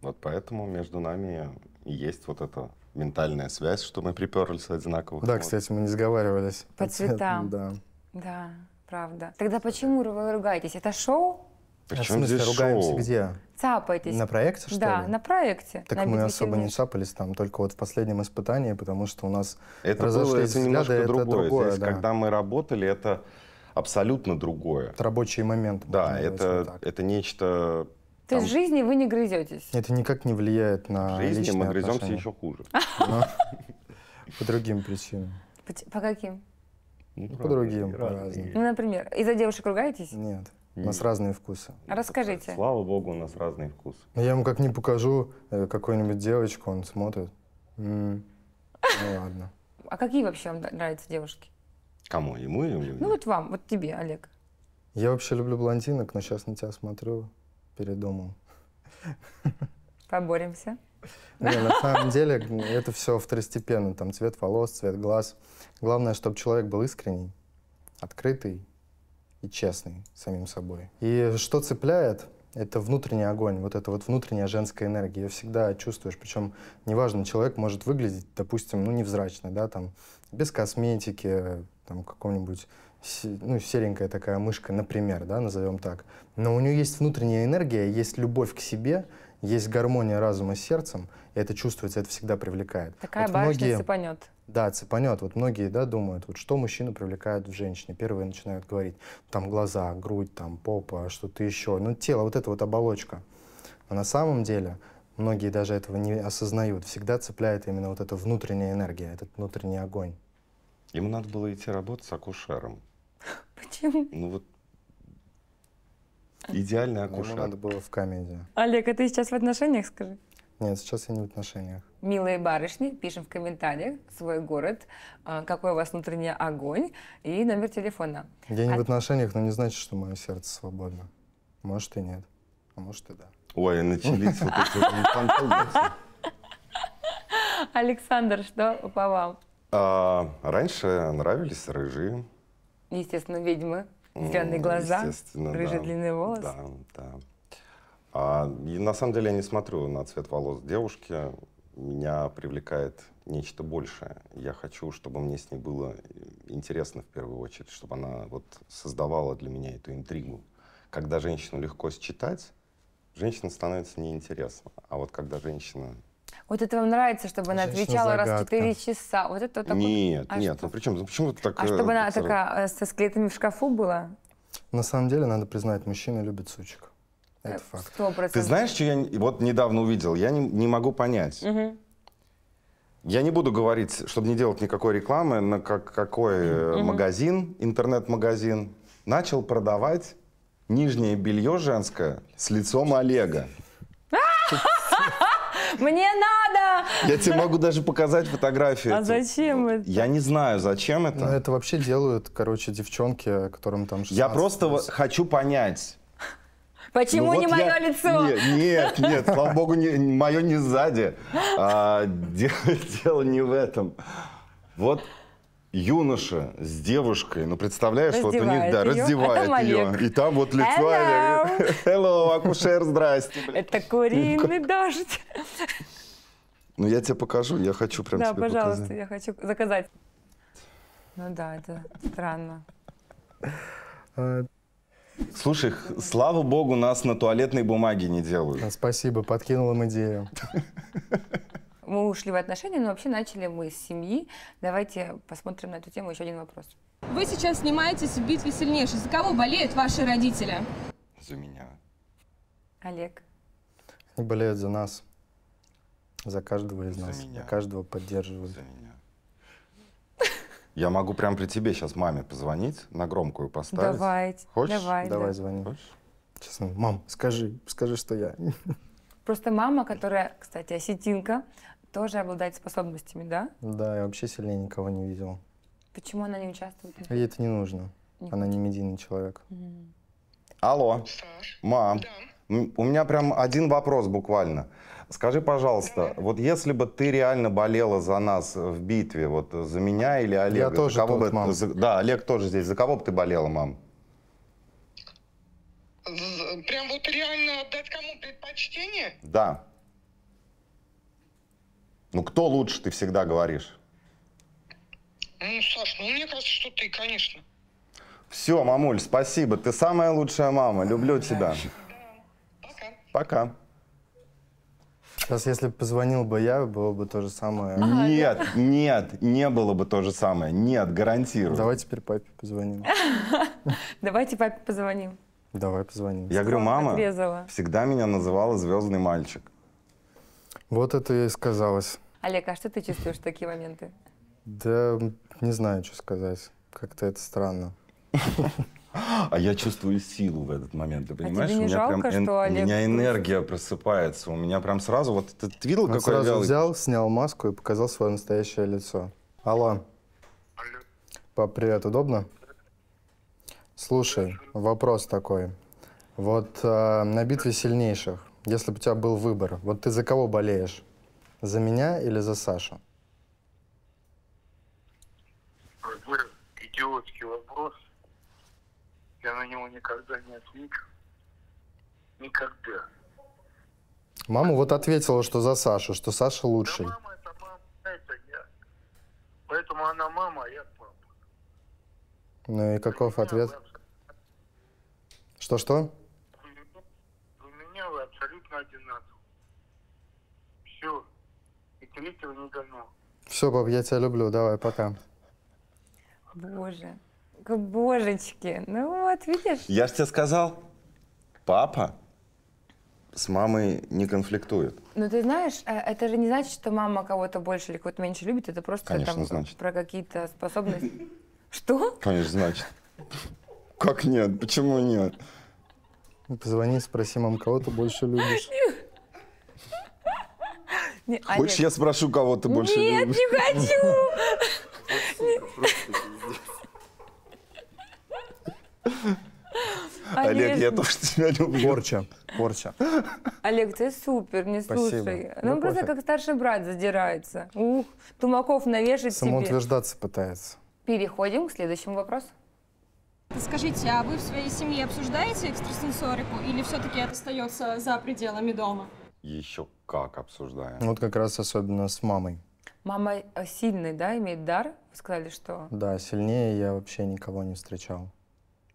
S2: Вот поэтому между нами есть вот это ментальная связь, что мы приперлись одинаково. Да, нот. кстати,
S3: мы не сговаривались.
S1: По цветам. Да. Да, правда. Тогда почему вы ругаетесь? Это шоу?
S3: Почему а в а смысле, здесь ругаемся шоу? где?
S1: Цапаетесь. На проекте, что да, ли? Да, на проекте. Так на мы особо
S3: не цапались там, только вот в последнем испытании, потому что у нас это разошлись было, это взгляды, немножко это другое. другое здесь, да. когда
S2: мы работали, это абсолютно другое. Это рабочий момент. Да, это, это нечто
S1: то есть в жизни вы не грызетесь?
S3: Это никак не влияет на В жизни мы грыземся отношения. еще хуже. *laughs* По другим причинам. По каким? Ну, ну, по другим, по разным.
S1: Ну, например, из-за девушек ругаетесь? Нет.
S3: У нас разные вкусы.
S1: А расскажите.
S3: Слава богу,
S2: у нас разные вкусы.
S3: Я ему как не покажу э, какую-нибудь девочку, он смотрит. Ну ладно.
S1: А какие вообще вам нравятся девушки?
S3: Кому? Ему или мне? Ну
S1: вот вам, вот тебе, Олег.
S3: Я вообще люблю блондинок, но сейчас на тебя смотрю. Передумал.
S1: Поборемся.
S3: Не, на самом деле это все второстепенно. Там цвет волос, цвет глаз. Главное, чтобы человек был искренний, открытый и честный самим собой. И что цепляет, это внутренний огонь, вот эта вот внутренняя женская энергия. Ее всегда чувствуешь. Причем, неважно, человек может выглядеть, допустим, ну, невзрачно, да, там, без косметики, там, каком-нибудь ну, серенькая такая мышка, например, да, назовем так. Но у нее есть внутренняя энергия, есть любовь к себе, есть гармония разума с сердцем, и это чувствуется, это всегда привлекает. Такая вот барышня многие, цепанет. Да, цепанет. Вот многие да, думают, вот что мужчину привлекает в женщине. Первые начинают говорить, там глаза, грудь, там попа, что-то еще. Ну, тело, вот эта вот оболочка. Но а на самом деле многие даже этого не осознают. Всегда цепляет именно вот эта внутренняя энергия, этот внутренний огонь.
S2: Ему надо было идти работать с акушером.
S1: *laughs* Почему?
S3: Ну вот идеальная акушер. Ему надо было в комедию.
S1: Олег, а ты сейчас в отношениях, скажи?
S3: Нет, сейчас я не в отношениях.
S1: Милые барышни, пишем в комментариях свой город, а, какой у вас внутренний огонь и номер телефона.
S3: Я не а... в отношениях, но не значит, что мое сердце свободно. Может и нет, а может и да. Ой, а начались вот эти
S1: *laughs* Александр, что по вам?
S2: А, раньше нравились рыжие,
S1: Естественно, ведьма, зеленые глаза, рыжие да. длинные волосы. Да, да.
S2: А, и на самом деле я не смотрю на цвет волос девушки. Меня привлекает нечто большее. Я хочу, чтобы мне с ней было интересно в первую очередь, чтобы она вот создавала для меня эту интригу. Когда женщину легко считать, женщина становится неинтересна. А вот когда женщина
S1: вот это вам нравится, чтобы она Женщина отвечала загадка. раз в 4 часа. Вот это такое. Нет, а
S3: нет, что? ну причем, ну почему так. А э, чтобы она сразу...
S1: такая э, со скелетами в шкафу была?
S3: На самом деле, надо признать, мужчины любят сучек.
S1: Э, это факт. 100%.
S2: Ты знаешь, что я вот недавно увидел? Я не, не могу понять. Угу. Я не буду говорить, чтобы не делать никакой рекламы, на как, какой угу. магазин, интернет-магазин, начал продавать нижнее белье женское с лицом Олега.
S1: Мне надо! Я тебе могу
S2: даже показать фотографию. А зачем это? Я не знаю, зачем это. Но Это вообще делают, короче, девчонки, которым там 16. Я просто хочу понять.
S1: Почему ну, вот не мое я... лицо? Нет, нет, нет, слава
S2: богу, не, мое не сзади. А, *laughs* дело, дело не в этом. Вот юноша с девушкой, ну представляешь, раздевает вот у них, да, ее, а раздевает ее, и там вот лицо Hello, э, Hello акушер, здрасте. Блин. Это
S1: куриный дождь.
S2: Ну я тебе покажу, я хочу прям да, тебе пожалуйста, я
S1: хочу заказать. Ну да, это странно.
S3: А,
S2: Слушай, слава богу, нас на туалетной бумаге
S3: не делают. А, спасибо, подкинул им идею. *laughs*
S1: мы ушли в отношения, но вообще начали мы с семьи. Давайте посмотрим на эту тему еще один вопрос. Вы сейчас снимаетесь в битве сильнейших. За кого болеют ваши родители? За меня. Олег.
S3: Они болеют за нас. За каждого из за нас. Меня. За каждого поддерживают. За меня.
S2: Я могу прямо при тебе сейчас маме позвонить, на
S3: громкую поставить. Давай. Хочешь? Давай, Давай да. звони. Хочешь? Сейчас, мам, скажи, скажи, что я.
S1: Просто мама, которая, кстати, осетинка, тоже обладает способностями, да?
S3: Да, я вообще сильнее никого не видел.
S1: Почему она не участвует?
S3: Ей это не нужно. Не она не медийный человек. Mm. Алло. Саш? Мам. Да. У меня
S2: прям один вопрос буквально. Скажи, пожалуйста, вот если бы ты реально болела за нас в битве, вот за меня или Олега? Я тоже кого тут, бы, мам. За, да, Олег тоже здесь. За кого бы ты болела, мам? Прям вот реально отдать кому
S3: предпочтение?
S2: Да. Ну, кто лучше, ты всегда говоришь.
S3: Ну, Саш, ну мне кажется, что ты, конечно.
S2: Все, мамуль, спасибо. Ты самая лучшая мама. Люблю тебя.
S3: Да. Пока. Пока. Сейчас, если бы позвонил бы я, было бы то же самое. А, нет, да? нет, не было бы то же самое. Нет, гарантирую. Давай теперь папе позвоним.
S1: *laughs* Давайте папе позвоним.
S3: Давай позвоним. Я
S2: говорю,
S1: мама
S3: всегда меня называла звездный мальчик. Вот это и сказалось.
S1: Олег, а что ты чувствуешь в такие моменты?
S3: Да, не знаю, что сказать. Как-то это странно. А я чувствую силу в этот момент, ты понимаешь? А тебе не у меня жалко, прям, что Олег... У меня
S2: энергия просыпается, у меня прям сразу... Вот ты, ты видел, Он какой сразу я вялый?
S3: взял, снял маску и показал свое настоящее лицо. Алло. Алло. Пап, привет, удобно? Слушай, вопрос такой. Вот э, на битве сильнейших, если бы у тебя был выбор, вот ты за кого болеешь? За меня или за Сашу?
S2: Вы идиотский вопрос. Я на него никогда не отвечу. Никогда.
S3: Мама вот ответила, что за Сашу, что Саша лучший. Да мама это мама, это я. Поэтому она мама, а я папа. Ну и каков ответ? Что-что?
S1: Виктор Негольнов.
S3: Все, баб, я тебя люблю, давай, пока.
S1: Боже, божечки, ну вот, видишь?
S3: Я же тебе сказал, папа
S2: с мамой не конфликтует.
S1: Ну, ты знаешь, а это же не значит, что мама кого-то больше или кого-то меньше любит, это просто Конечно, там значит. про какие-то способности. Что?
S2: Конечно, значит.
S3: Как нет? Почему нет? Позвони, спроси, мам, кого ты больше любишь.
S1: Не, Хочешь, Олег. я
S3: спрошу, кого ты больше Нет,
S1: любишь? не хочу!
S3: Олег, я тоже тебя люблю. Порча, порча.
S1: Олег, ты супер, не слушай. Ну, просто как старший брат задирается. Ух, Тумаков навешать себе. Самоутверждаться пытается. Переходим к следующему вопросу. Скажите, а вы в своей семье обсуждаете экстрасенсорику или все-таки это остается за пределами дома?
S2: Еще как обсуждаем?
S3: Вот как раз особенно с мамой.
S1: Мама э, сильный, да, имеет дар? Вы сказали, что...
S3: Да, сильнее я вообще никого не встречал.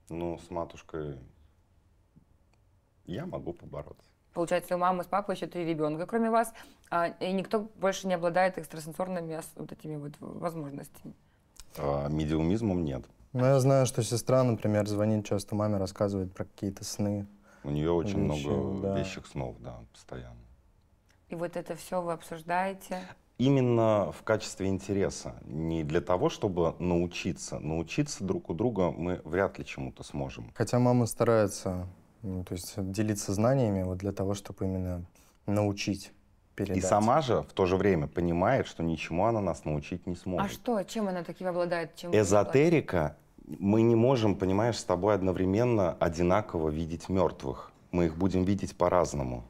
S3: Ну, с матушкой я могу побороться.
S1: Получается, у мамы с папой еще три ребенка, кроме вас, а, и никто больше не обладает экстрасенсорными вот этими вот возможностями.
S2: А, медиумизмом нет.
S3: Ну, я знаю, что сестра, например, звонит часто маме, рассказывает про какие-то сны. У нее очень вещи, много да. вещих снов,
S2: да, постоянно.
S1: И вот это все вы обсуждаете?
S3: Именно в
S2: качестве интереса, не для того, чтобы научиться. Научиться друг у друга мы вряд ли чему-то сможем.
S3: Хотя мама старается, ну, то есть делиться знаниями вот для того, чтобы именно научить. Передать. И
S2: сама же в то же время понимает, что ничему она нас научить не сможет. А
S1: что? Чем она таким обладает? Чем Эзотерика.
S2: Мы не можем, понимаешь, с тобой одновременно одинаково видеть мертвых. Мы их будем видеть по-разному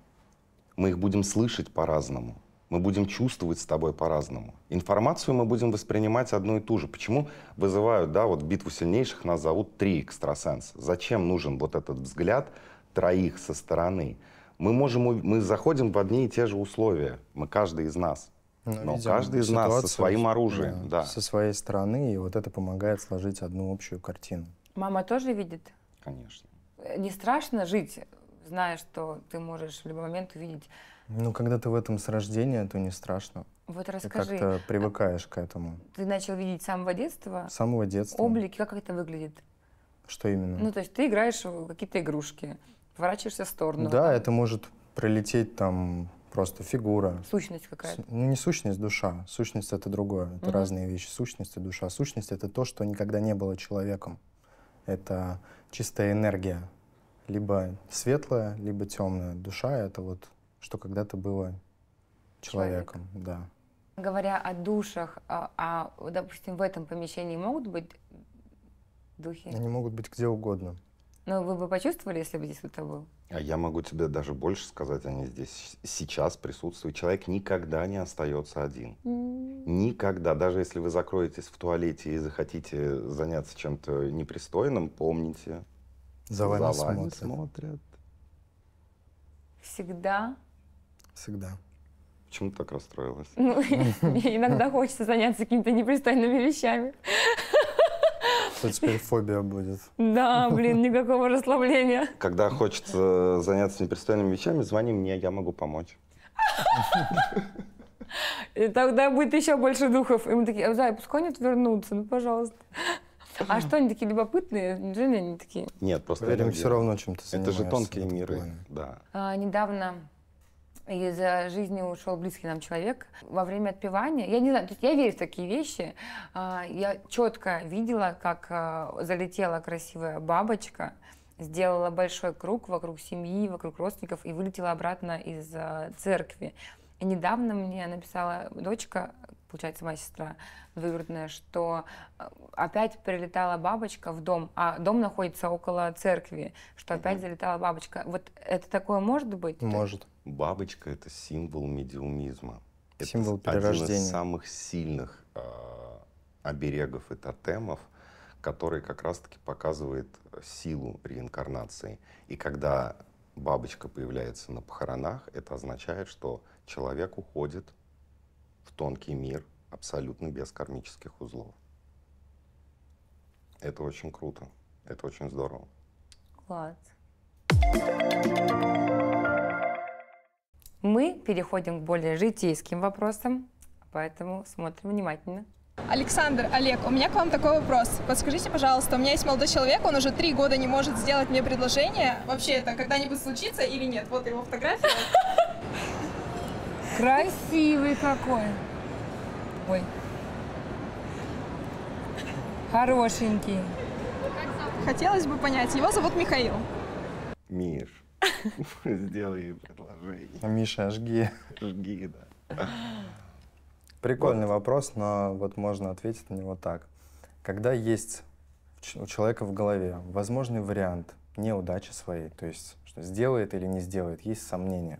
S2: мы их будем слышать по-разному, мы будем чувствовать с тобой по-разному. Информацию мы будем воспринимать одну и ту же. Почему вызывают, да, вот битву сильнейших нас зовут три экстрасенса? Зачем нужен вот этот взгляд троих со стороны? Мы можем, мы заходим в одни и те же условия, мы каждый из нас. Но, ну, Но видимо, каждый из нас со своим оружием, да, да. Со
S3: своей стороны, и вот это помогает сложить одну общую картину.
S1: Мама тоже видит? Конечно. Э, не страшно жить зная, что ты можешь в любой момент увидеть.
S3: Ну, когда ты в этом с рождения, то не страшно.
S1: Вот расскажи. Ты как-то
S3: а привыкаешь к этому.
S1: Ты начал видеть с самого детства? С
S3: самого детства. Облики,
S1: как это выглядит?
S3: Что именно? Ну, то
S1: есть ты играешь в какие-то игрушки, поворачиваешься в сторону. Да,
S3: там. это может пролететь там просто фигура. Сущность какая-то. Ну, не сущность, душа. Сущность — это другое, это угу. разные вещи. Сущность и душа. Сущность — это то, что никогда не было человеком. Это чистая энергия, либо светлая, либо темная. Душа — это вот что когда-то было человеком. Человек.
S1: Да. Говоря о душах, а, а, допустим, в этом помещении могут быть духи? Они могут
S3: быть где угодно.
S1: Но вы бы почувствовали, если бы здесь кто-то был?
S2: А я могу тебе даже больше сказать, они здесь сейчас присутствуют. Человек никогда не остается один. Mm. Никогда. Даже если вы закроетесь в туалете и захотите заняться чем-то непристойным, помните, за вами, За вами смотрят.
S3: смотрят.
S1: Всегда.
S3: Всегда. Почему ты так расстроилась? Ну, *laughs* иногда
S1: хочется заняться какими-то непристойными вещами.
S3: Что теперь фобия будет?
S1: Да, блин, никакого расслабления.
S2: Когда хочется заняться непристойными вещами, звони мне, я могу помочь.
S1: И тогда будет еще больше духов. И мы такие, да, пускай они вернутся, ну, пожалуйста. А что они такие любопытные? Неужели они такие?
S3: Нет, просто... Поверим, все равно чем-то Это же тонкие миры, да.
S1: А, недавно из э, жизни ушел близкий нам человек во время отпевания. Я не знаю, я верю в такие вещи. А, я четко видела, как э, залетела красивая бабочка, сделала большой круг вокруг семьи, вокруг родственников и вылетела обратно из э, церкви. И недавно мне написала дочка, получается, моя сестра двоюродная, что э, опять прилетала бабочка в дом, а дом находится около церкви, что опять mm-hmm. залетала бабочка. Вот это такое может быть? Может.
S2: Бабочка — это символ медиумизма.
S3: Символ это перерождения. один из
S2: самых сильных э, оберегов и тотемов, который как раз-таки показывает силу реинкарнации. И когда бабочка появляется на похоронах, это означает, что человек уходит в тонкий мир абсолютно без кармических узлов. Это очень круто, это очень здорово.
S1: Класс. Мы переходим к более житейским вопросам, поэтому смотрим внимательно. Александр, Олег, у меня к вам такой вопрос. Подскажите, пожалуйста, у меня есть молодой человек, он уже три года не может сделать мне предложение. Вообще это когда-нибудь случится или нет? Вот его фотография. Красивый какой. Ой. Хорошенький. Хотелось бы понять, его зовут Михаил.
S3: Миш, *laughs* сделай предложение. А Миша, жги. Жги, да. Прикольный вот. вопрос, но вот можно ответить на него так. Когда есть у человека в голове возможный вариант неудачи своей, то есть что сделает или не сделает, есть сомнения.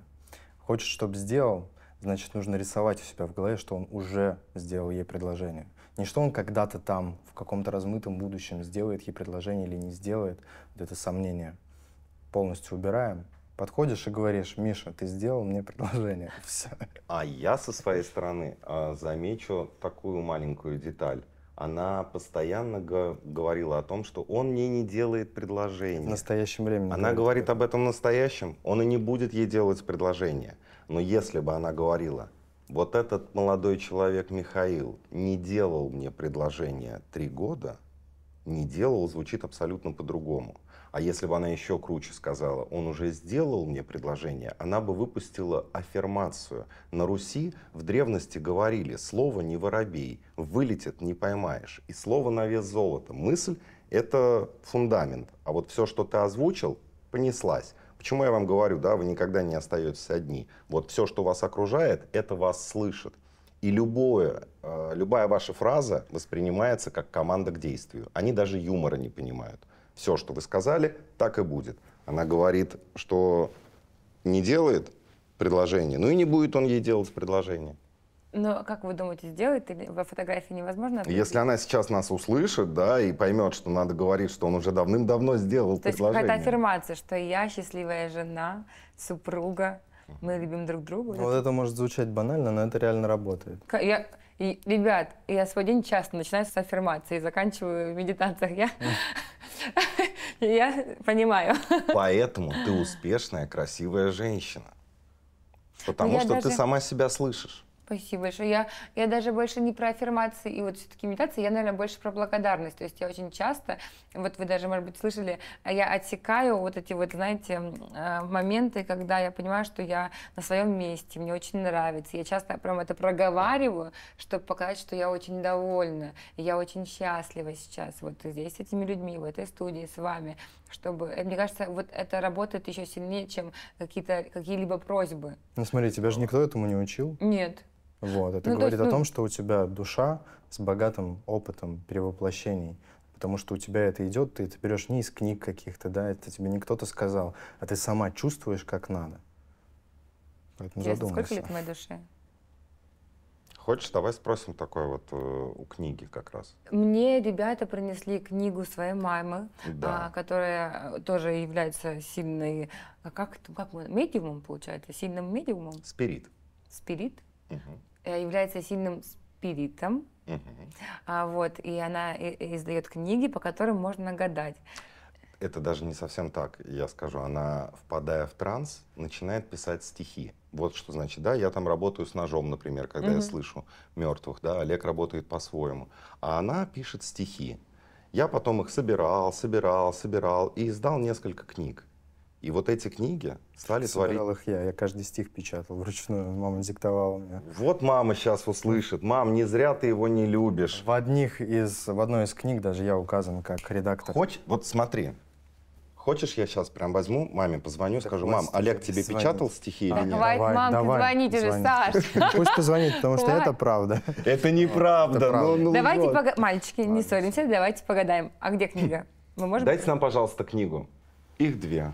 S3: Хочет, чтобы сделал, значит, нужно рисовать у себя в голове, что он уже сделал ей предложение. Не что он когда-то там, в каком-то размытом будущем, сделает ей предложение или не сделает, вот это сомнение полностью убираем. Подходишь и говоришь, Миша, ты сделал мне предложение. *laughs* Все.
S2: А я со своей стороны а, замечу такую маленькую деталь. Она постоянно говорила о том, что он мне не делает предложение. В
S3: настоящем времени. Она говорит
S2: это. об этом настоящем. Он и не будет ей делать предложение. Но если бы она говорила, вот этот молодой человек Михаил не делал мне предложение три года, не делал, звучит абсолютно по-другому. А если бы она еще круче сказала, он уже сделал мне предложение, она бы выпустила аффирмацию. На Руси в древности говорили, слово не воробей, вылетит не поймаешь. И слово на вес золота. Мысль — это фундамент. А вот все, что ты озвучил, понеслась. Почему я вам говорю, да, вы никогда не остаетесь одни. Вот все, что вас окружает, это вас слышит. И любое, э, любая ваша фраза воспринимается как команда к действию. Они даже юмора не понимают. Все, что вы сказали, так и будет. Она говорит, что не делает предложение, ну и не будет он ей делать предложение.
S1: Но как вы думаете, сделает или во фотографии невозможно? Ответить? Если
S2: она сейчас нас услышит, да, и поймет, что надо говорить, что он уже
S3: давным-давно сделал То предложение. То есть какая-то
S1: аффирмация, что я счастливая жена, супруга, мы любим друг друга. Вот это
S3: может звучать банально, но это реально работает.
S1: Я, и, ребят, я свой день часто начинаю с аффирмации, заканчиваю в медитациях. Я, *laughs* я понимаю.
S2: Поэтому ты успешная, красивая женщина. Ну, Потому что даже... ты сама себя слышишь.
S1: Спасибо большое. Я, я даже больше не про аффирмации и вот все-таки медитации, я, наверное, больше про благодарность. То есть я очень часто, вот вы даже, может быть, слышали, я отсекаю вот эти вот, знаете, э, моменты, когда я понимаю, что я на своем месте, мне очень нравится. Я часто прям это проговариваю, чтобы показать, что я очень довольна, я очень счастлива сейчас вот здесь с этими людьми, в этой студии с вами, чтобы, э, мне кажется, вот это работает еще сильнее, чем какие-то, какие-либо просьбы.
S3: Ну смотри, тебя же никто этому не учил. Нет. Вот, это ну, говорит то есть, о ну том, что у тебя душа с богатым опытом перевоплощений, потому что у тебя это идет, ты это берешь не из книг каких-то, да, это тебе не кто-то сказал, а ты сама чувствуешь, как надо. Поэтому задумайся. сколько
S1: лет моей душе?
S2: Хочешь, давай спросим такое вот э, у книги как раз.
S1: Мне ребята принесли книгу своей мамы, да. а, которая э, тоже является сильной, а, как, как медиумом получается, сильным медиумом? Спирит. Спирит? угу. является сильным спиритом. Угу. вот, и она издает книги, по которым можно гадать.
S2: Это даже не совсем так, я скажу. Она, впадая в транс, начинает писать стихи. Вот что значит, да, я там работаю с ножом, например, когда угу. я слышу мертвых, да, Олег работает по-своему. А она пишет стихи. Я потом их собирал, собирал, собирал и издал несколько книг. И вот эти книги стали Собирал творить... их я, я каждый
S3: стих печатал *laughs* вручную, мама диктовала мне. Вот мама сейчас услышит, мам, не зря ты его не любишь. В одних из, в одной из книг даже я указан как редактор. Хочешь, вот
S2: смотри, Хочешь, я сейчас прям возьму, маме позвоню, так скажу, мам, Олег тебе звонит. печатал стихи а, или нет? Давай, давай мам, давай, звоните же, Саш. Пусть позвонит, потому что это правда. Это неправда. Ну, ну давайте,
S1: мальчики, не ссоримся, давайте погадаем. А где книга? Дайте
S2: нам, пожалуйста, книгу. Их две.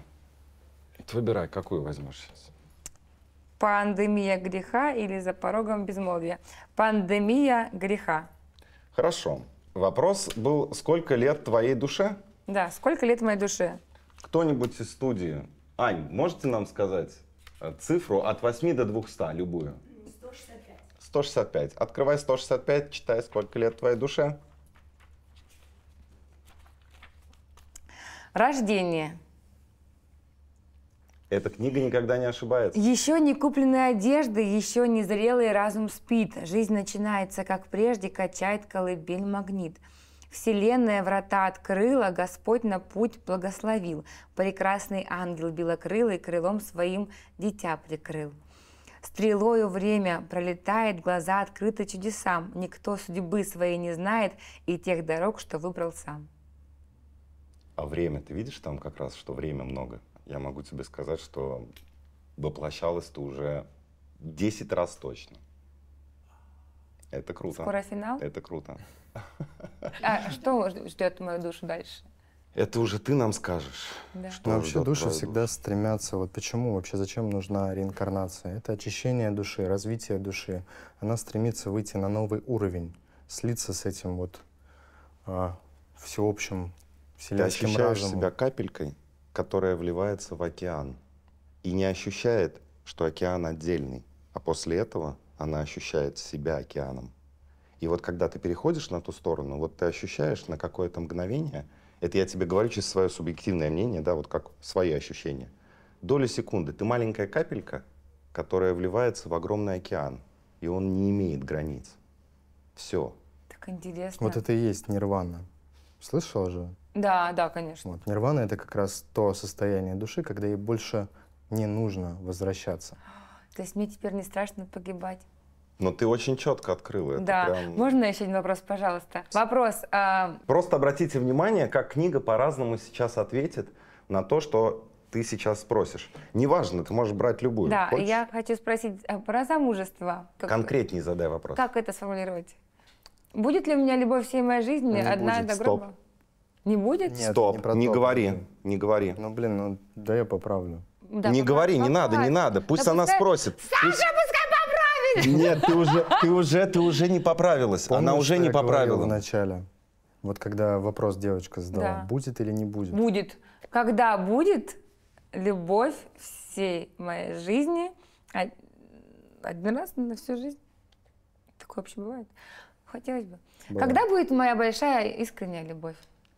S2: Ты выбирай, какую возьмешь сейчас.
S1: Пандемия греха или за порогом безмолвия? Пандемия греха.
S2: Хорошо. Вопрос был, сколько лет твоей душе?
S1: Да, сколько лет моей душе?
S2: Кто-нибудь из студии? Ань, можете нам сказать э, цифру от 8 до 200, любую? 165. 165. Открывай 165, читай, сколько лет твоей душе.
S1: Рождение.
S2: Эта книга никогда не ошибается.
S1: Еще не купленная одежда, еще не зрелый разум спит. Жизнь начинается, как прежде, качает колыбель магнит. Вселенная врата открыла, Господь на путь благословил. Прекрасный ангел белокрылый крылом своим дитя прикрыл. Стрелою время пролетает, глаза открыты чудесам. Никто судьбы своей не знает и тех дорог, что выбрал сам. А
S2: время, ты видишь там как раз, что время много? я могу тебе сказать, что воплощалось то уже 10 раз точно. Это круто. Скоро финал? Это круто.
S1: А что ждет мою душу дальше?
S3: Это уже ты нам скажешь. Да. Что ну, вообще души всегда душу. стремятся. Вот почему вообще, зачем нужна реинкарнация? Это очищение души, развитие души. Она стремится выйти на новый уровень, слиться с этим вот а, всеобщим вселенским ты ощущаешь разумом. себя
S2: капелькой, которая вливается в океан и не ощущает, что океан отдельный, а после этого она ощущает себя океаном. И вот когда ты переходишь на ту сторону, вот ты ощущаешь на какое-то мгновение, это я тебе говорю через свое субъективное мнение, да, вот как свои ощущения, доли секунды, ты маленькая капелька, которая вливается в огромный океан, и он не имеет границ. Все.
S1: Так интересно. Вот
S3: это и есть нирвана. Слышала же?
S1: Да, да, конечно. Вот,
S3: нирвана — это как раз то состояние души, когда ей больше не нужно возвращаться.
S1: То есть мне теперь не страшно погибать.
S3: Но ты очень четко открыла это. Да. Прям...
S1: Можно еще один вопрос, пожалуйста? Вопрос. А...
S2: Просто обратите внимание, как книга по-разному сейчас ответит на то, что ты сейчас спросишь. Неважно, ты можешь брать любую. Да, Хочешь? я
S1: хочу спросить а, про замужество. Как... Конкретнее
S2: задай вопрос. Как
S1: это сформулировать? Будет ли у меня любовь всей моей жизни? Не одна будет, одна стоп. Не будет? Нет, Стоп, не, про не
S2: говори, не говори. Ну, блин, ну, да я поправлю.
S1: Да, не говори, не надо, не надо. Пусть да
S2: она пускай... спросит.
S3: Саша, пусть...
S1: пускай поправит! Нет, ты уже, ты
S3: уже, ты уже не поправилась. Помнишь, она уже не поправила. в начале? Вот когда вопрос девочка задала, да. будет или не будет?
S1: Будет. Когда будет любовь всей моей жизни, а, один раз на всю жизнь, такое вообще бывает, хотелось бы. Бывает. Когда будет моя большая искренняя любовь?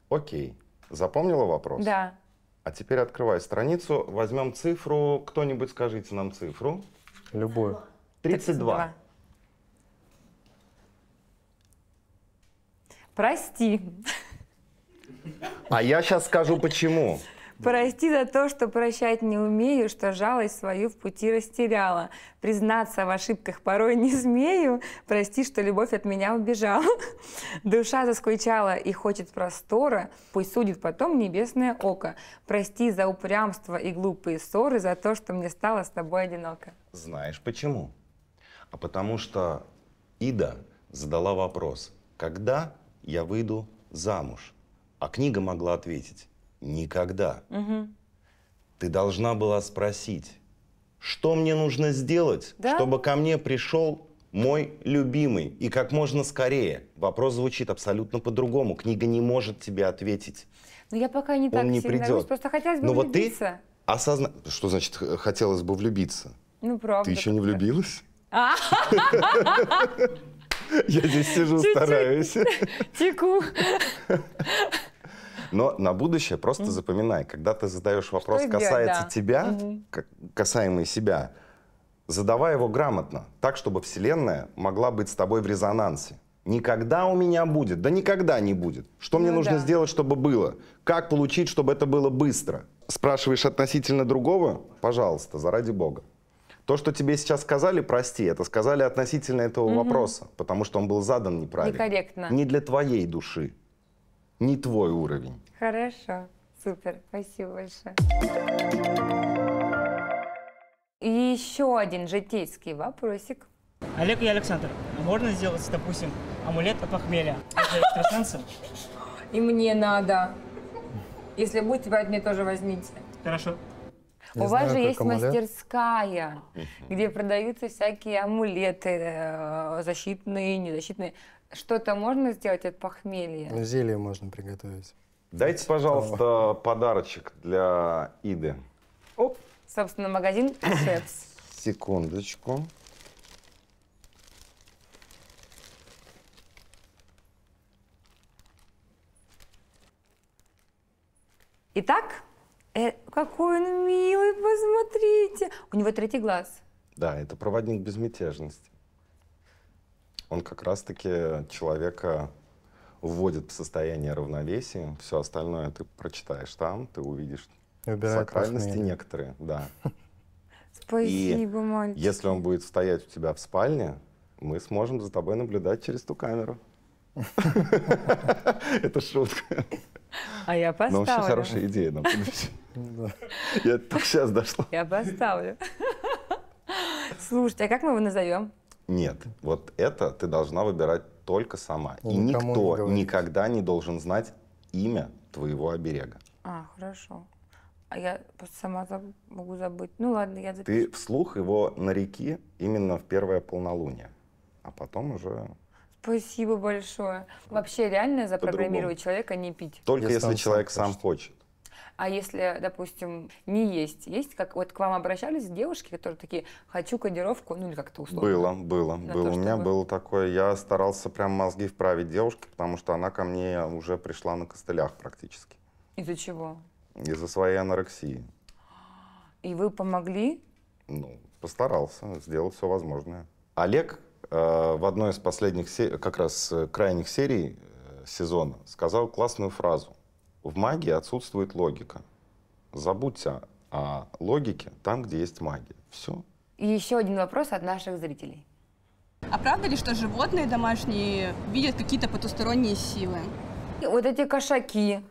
S2: Окей. Запомнила вопрос? Да. А теперь открывай страницу, возьмем цифру. Кто-нибудь скажите нам цифру. Любую. 32. 32.
S1: Прости.
S2: А я сейчас скажу
S3: почему.
S1: Прости за то, что прощать не умею, что жалость свою в пути растеряла. Признаться в ошибках порой не смею. Прости, что любовь от меня убежала. Душа заскучала и хочет простора. Пусть судит потом небесное око. Прости за упрямство и глупые ссоры, за то, что мне стало с тобой одиноко.
S2: Знаешь почему? А потому что Ида задала вопрос, когда я выйду замуж? А книга могла ответить, Никогда. Угу. Ты должна была спросить, что мне нужно сделать, да? чтобы ко мне пришел мой любимый и как можно скорее. Вопрос звучит абсолютно по-другому. Книга не может тебе ответить.
S1: Но ну, я пока не Он так не сильно придет. Русь, просто хотелось бы Но ну, влюбиться. Вот ты
S2: осозна... Что значит хотелось бы влюбиться?
S1: Ну, правда. Ты еще
S2: не влюбилась?
S1: А! *laughs*
S2: Я здесь сижу, стараюсь. Теку. Но на будущее просто mm-hmm. запоминай, когда ты задаешь вопрос, Что касается да. тебя, mm-hmm. касаемый себя, задавай его грамотно, так, чтобы Вселенная могла быть с тобой в резонансе. Никогда у меня будет, да никогда не будет. Что ну, мне нужно сделать, чтобы было? Как получить, чтобы это было быстро? Спрашиваешь относительно другого? Пожалуйста, заради Бога. То, что тебе сейчас сказали, прости, это сказали относительно этого угу. вопроса, потому что он был задан неправильно. Некорректно. Не для твоей души не твой уровень.
S1: Хорошо, супер, спасибо большое. И еще один житейский вопросик. Олег и Александр, а можно сделать, допустим, амулет от похмелья? И мне надо. Если будете брать, мне тоже возьмите. Хорошо. Я У вас же есть амулет. мастерская, где продаются всякие амулеты, э, защитные, незащитные. Что-то можно сделать от похмелья? Ну,
S3: зелье можно приготовить. Дайте, пожалуйста,
S2: О. подарочек для Иды.
S1: Оп. Собственно, магазин «Шепс».
S2: Секундочку.
S1: Итак, э, какой он милый, посмотрите. У него третий глаз.
S2: Да, это проводник безмятежности он как раз-таки человека вводит в состояние равновесия. Все остальное ты прочитаешь там, ты увидишь Убирает сакральности некоторые, да. *laughs*
S1: Спасибо, мальчик. если
S2: он будет стоять у тебя в спальне, мы сможем за тобой наблюдать через ту камеру. *laughs* Это шутка.
S1: А я ну, поставлю. Но вообще хорошая идея на будущее.
S2: Я так сейчас дошла. Я
S1: поставлю. *laughs* Слушайте, а как мы его назовем?
S2: Нет, вот это ты должна выбирать только сама. И, и никто не никогда не должен знать имя твоего оберега.
S1: А, хорошо. А я просто сама могу забыть. Ну ладно, я запишу.
S2: Ты вслух его на нареки именно в первое полнолуние, а потом уже...
S1: Спасибо большое. Вообще реально запрограммировать человека не пить? Только я если
S2: человек сам хочет. хочет.
S1: А если, допустим, не есть, есть как вот к вам обращались девушки, которые такие, хочу кодировку, ну или как-то условно? Было,
S2: было, было. То, У меня было такое, я старался прям мозги вправить девушке, потому что она ко мне уже пришла на костылях практически.
S1: Из-за чего?
S2: Из-за своей анорексии.
S1: И вы помогли?
S2: Ну, постарался сделать все возможное. Олег э, в одной из последних, как раз э, крайних серий э, сезона сказал классную фразу. В магии отсутствует логика. Забудьте о логике там, где есть магия. Все.
S1: И еще один вопрос от наших зрителей. А правда ли, что животные домашние видят какие-то потусторонние силы? И вот эти кошаки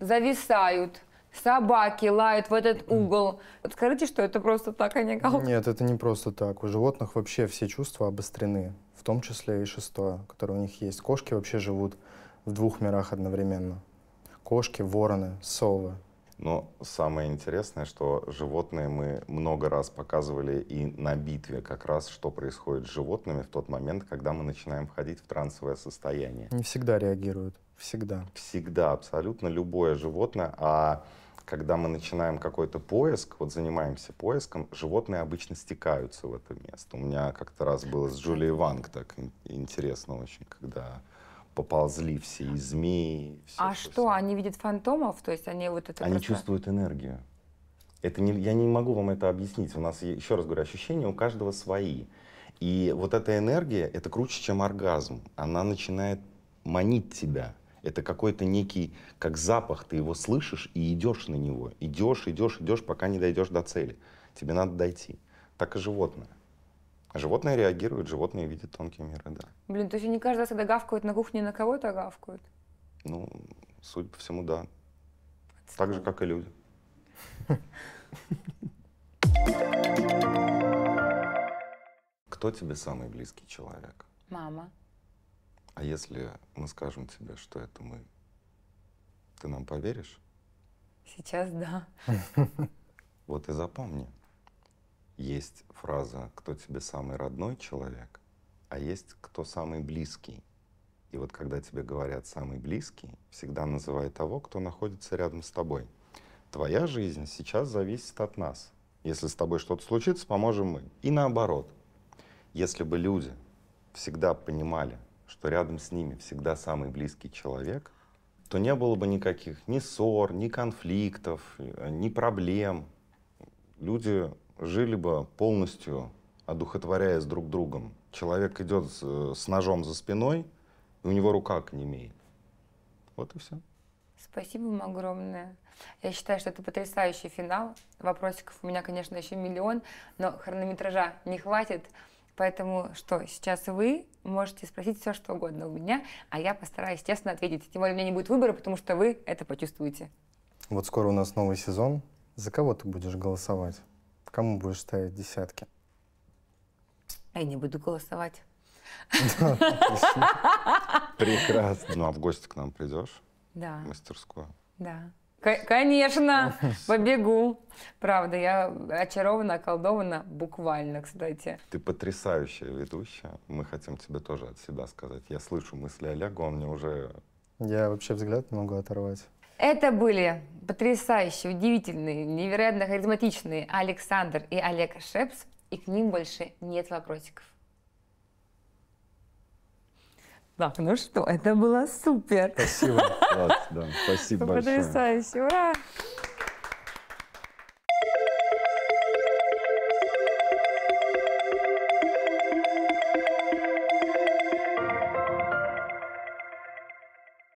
S1: зависают, собаки лают в этот угол. Вот скажите, что это просто так, а не галка?
S3: Нет, это не просто так. У животных вообще все чувства обострены, в том числе и шестое, которое у них есть. Кошки вообще живут в двух мирах одновременно кошки, вороны, совы.
S2: Но самое интересное, что животные мы много раз показывали и на битве как раз, что происходит с животными в тот момент, когда мы начинаем входить в трансовое состояние.
S3: Не всегда реагируют, всегда.
S2: Всегда, абсолютно любое животное, а когда мы начинаем какой-то поиск, вот занимаемся поиском, животные обычно стекаются в это место. У меня как-то раз было с Джулией Ванг так интересно очень, когда поползли все и змеи.
S1: Все, а все, что, все. они видят фантомов? То есть они вот это Они просто... чувствуют
S2: энергию. Это не, я не могу вам это объяснить. У нас, еще раз говорю, ощущения у каждого свои. И вот эта энергия, это круче, чем оргазм. Она начинает манить тебя. Это какой-то некий, как запах, ты его слышишь и идешь на него. Идешь, идешь, идешь, пока не дойдешь до цели. Тебе надо дойти. Так и животное. Животные реагируют, животные видят тонкие миры, да.
S1: Блин, то есть они каждый раз, когда гавкают на кухне, на кого-то гавкают?
S2: Ну, судя по всему, да. Отстань. Так же, как и люди. *laughs* Кто тебе самый близкий человек? Мама. А если мы скажем тебе, что это мы, ты нам поверишь?
S1: Сейчас да.
S2: *laughs* Вот и запомни есть фраза «кто тебе самый родной человек», а есть «кто самый близкий». И вот когда тебе говорят «самый близкий», всегда называй того, кто находится рядом с тобой. Твоя жизнь сейчас зависит от нас. Если с тобой что-то случится, поможем мы. И наоборот. Если бы люди всегда понимали, что рядом с ними всегда самый близкий человек, то не было бы никаких ни ссор, ни конфликтов, ни проблем. Люди жили бы полностью одухотворяясь друг другом. Человек идет с э, ножом за спиной, и у него рука к имеет. Вот и все.
S1: Спасибо вам огромное. Я считаю, что это потрясающий финал. Вопросиков у меня, конечно, еще миллион, но хронометража не хватит. Поэтому что, сейчас вы можете спросить все, что угодно у меня, а я постараюсь естественно, ответить. Тем более у меня не будет выбора, потому что вы это почувствуете.
S3: Вот скоро у нас новый сезон. За кого ты будешь голосовать? Кому будешь ставить десятки?
S1: Я не буду голосовать. *laughs*
S2: Прекрасно. Ну, а в гости к нам придешь? Да. В мастерскую?
S1: Да. Конечно, побегу. Правда, я очарована, околдована буквально, кстати.
S2: Ты потрясающая ведущая. Мы хотим тебе тоже от себя сказать. Я слышу мысли
S3: Олега, он мне уже... Я вообще взгляд не могу оторвать.
S1: Это были потрясающие, удивительные, невероятно харизматичные Александр и Олег Шепс, и к ним больше нет вопросиков. Так, ну что, это было супер. Спасибо. Класс, да. Спасибо большое. Потрясающе. Ура!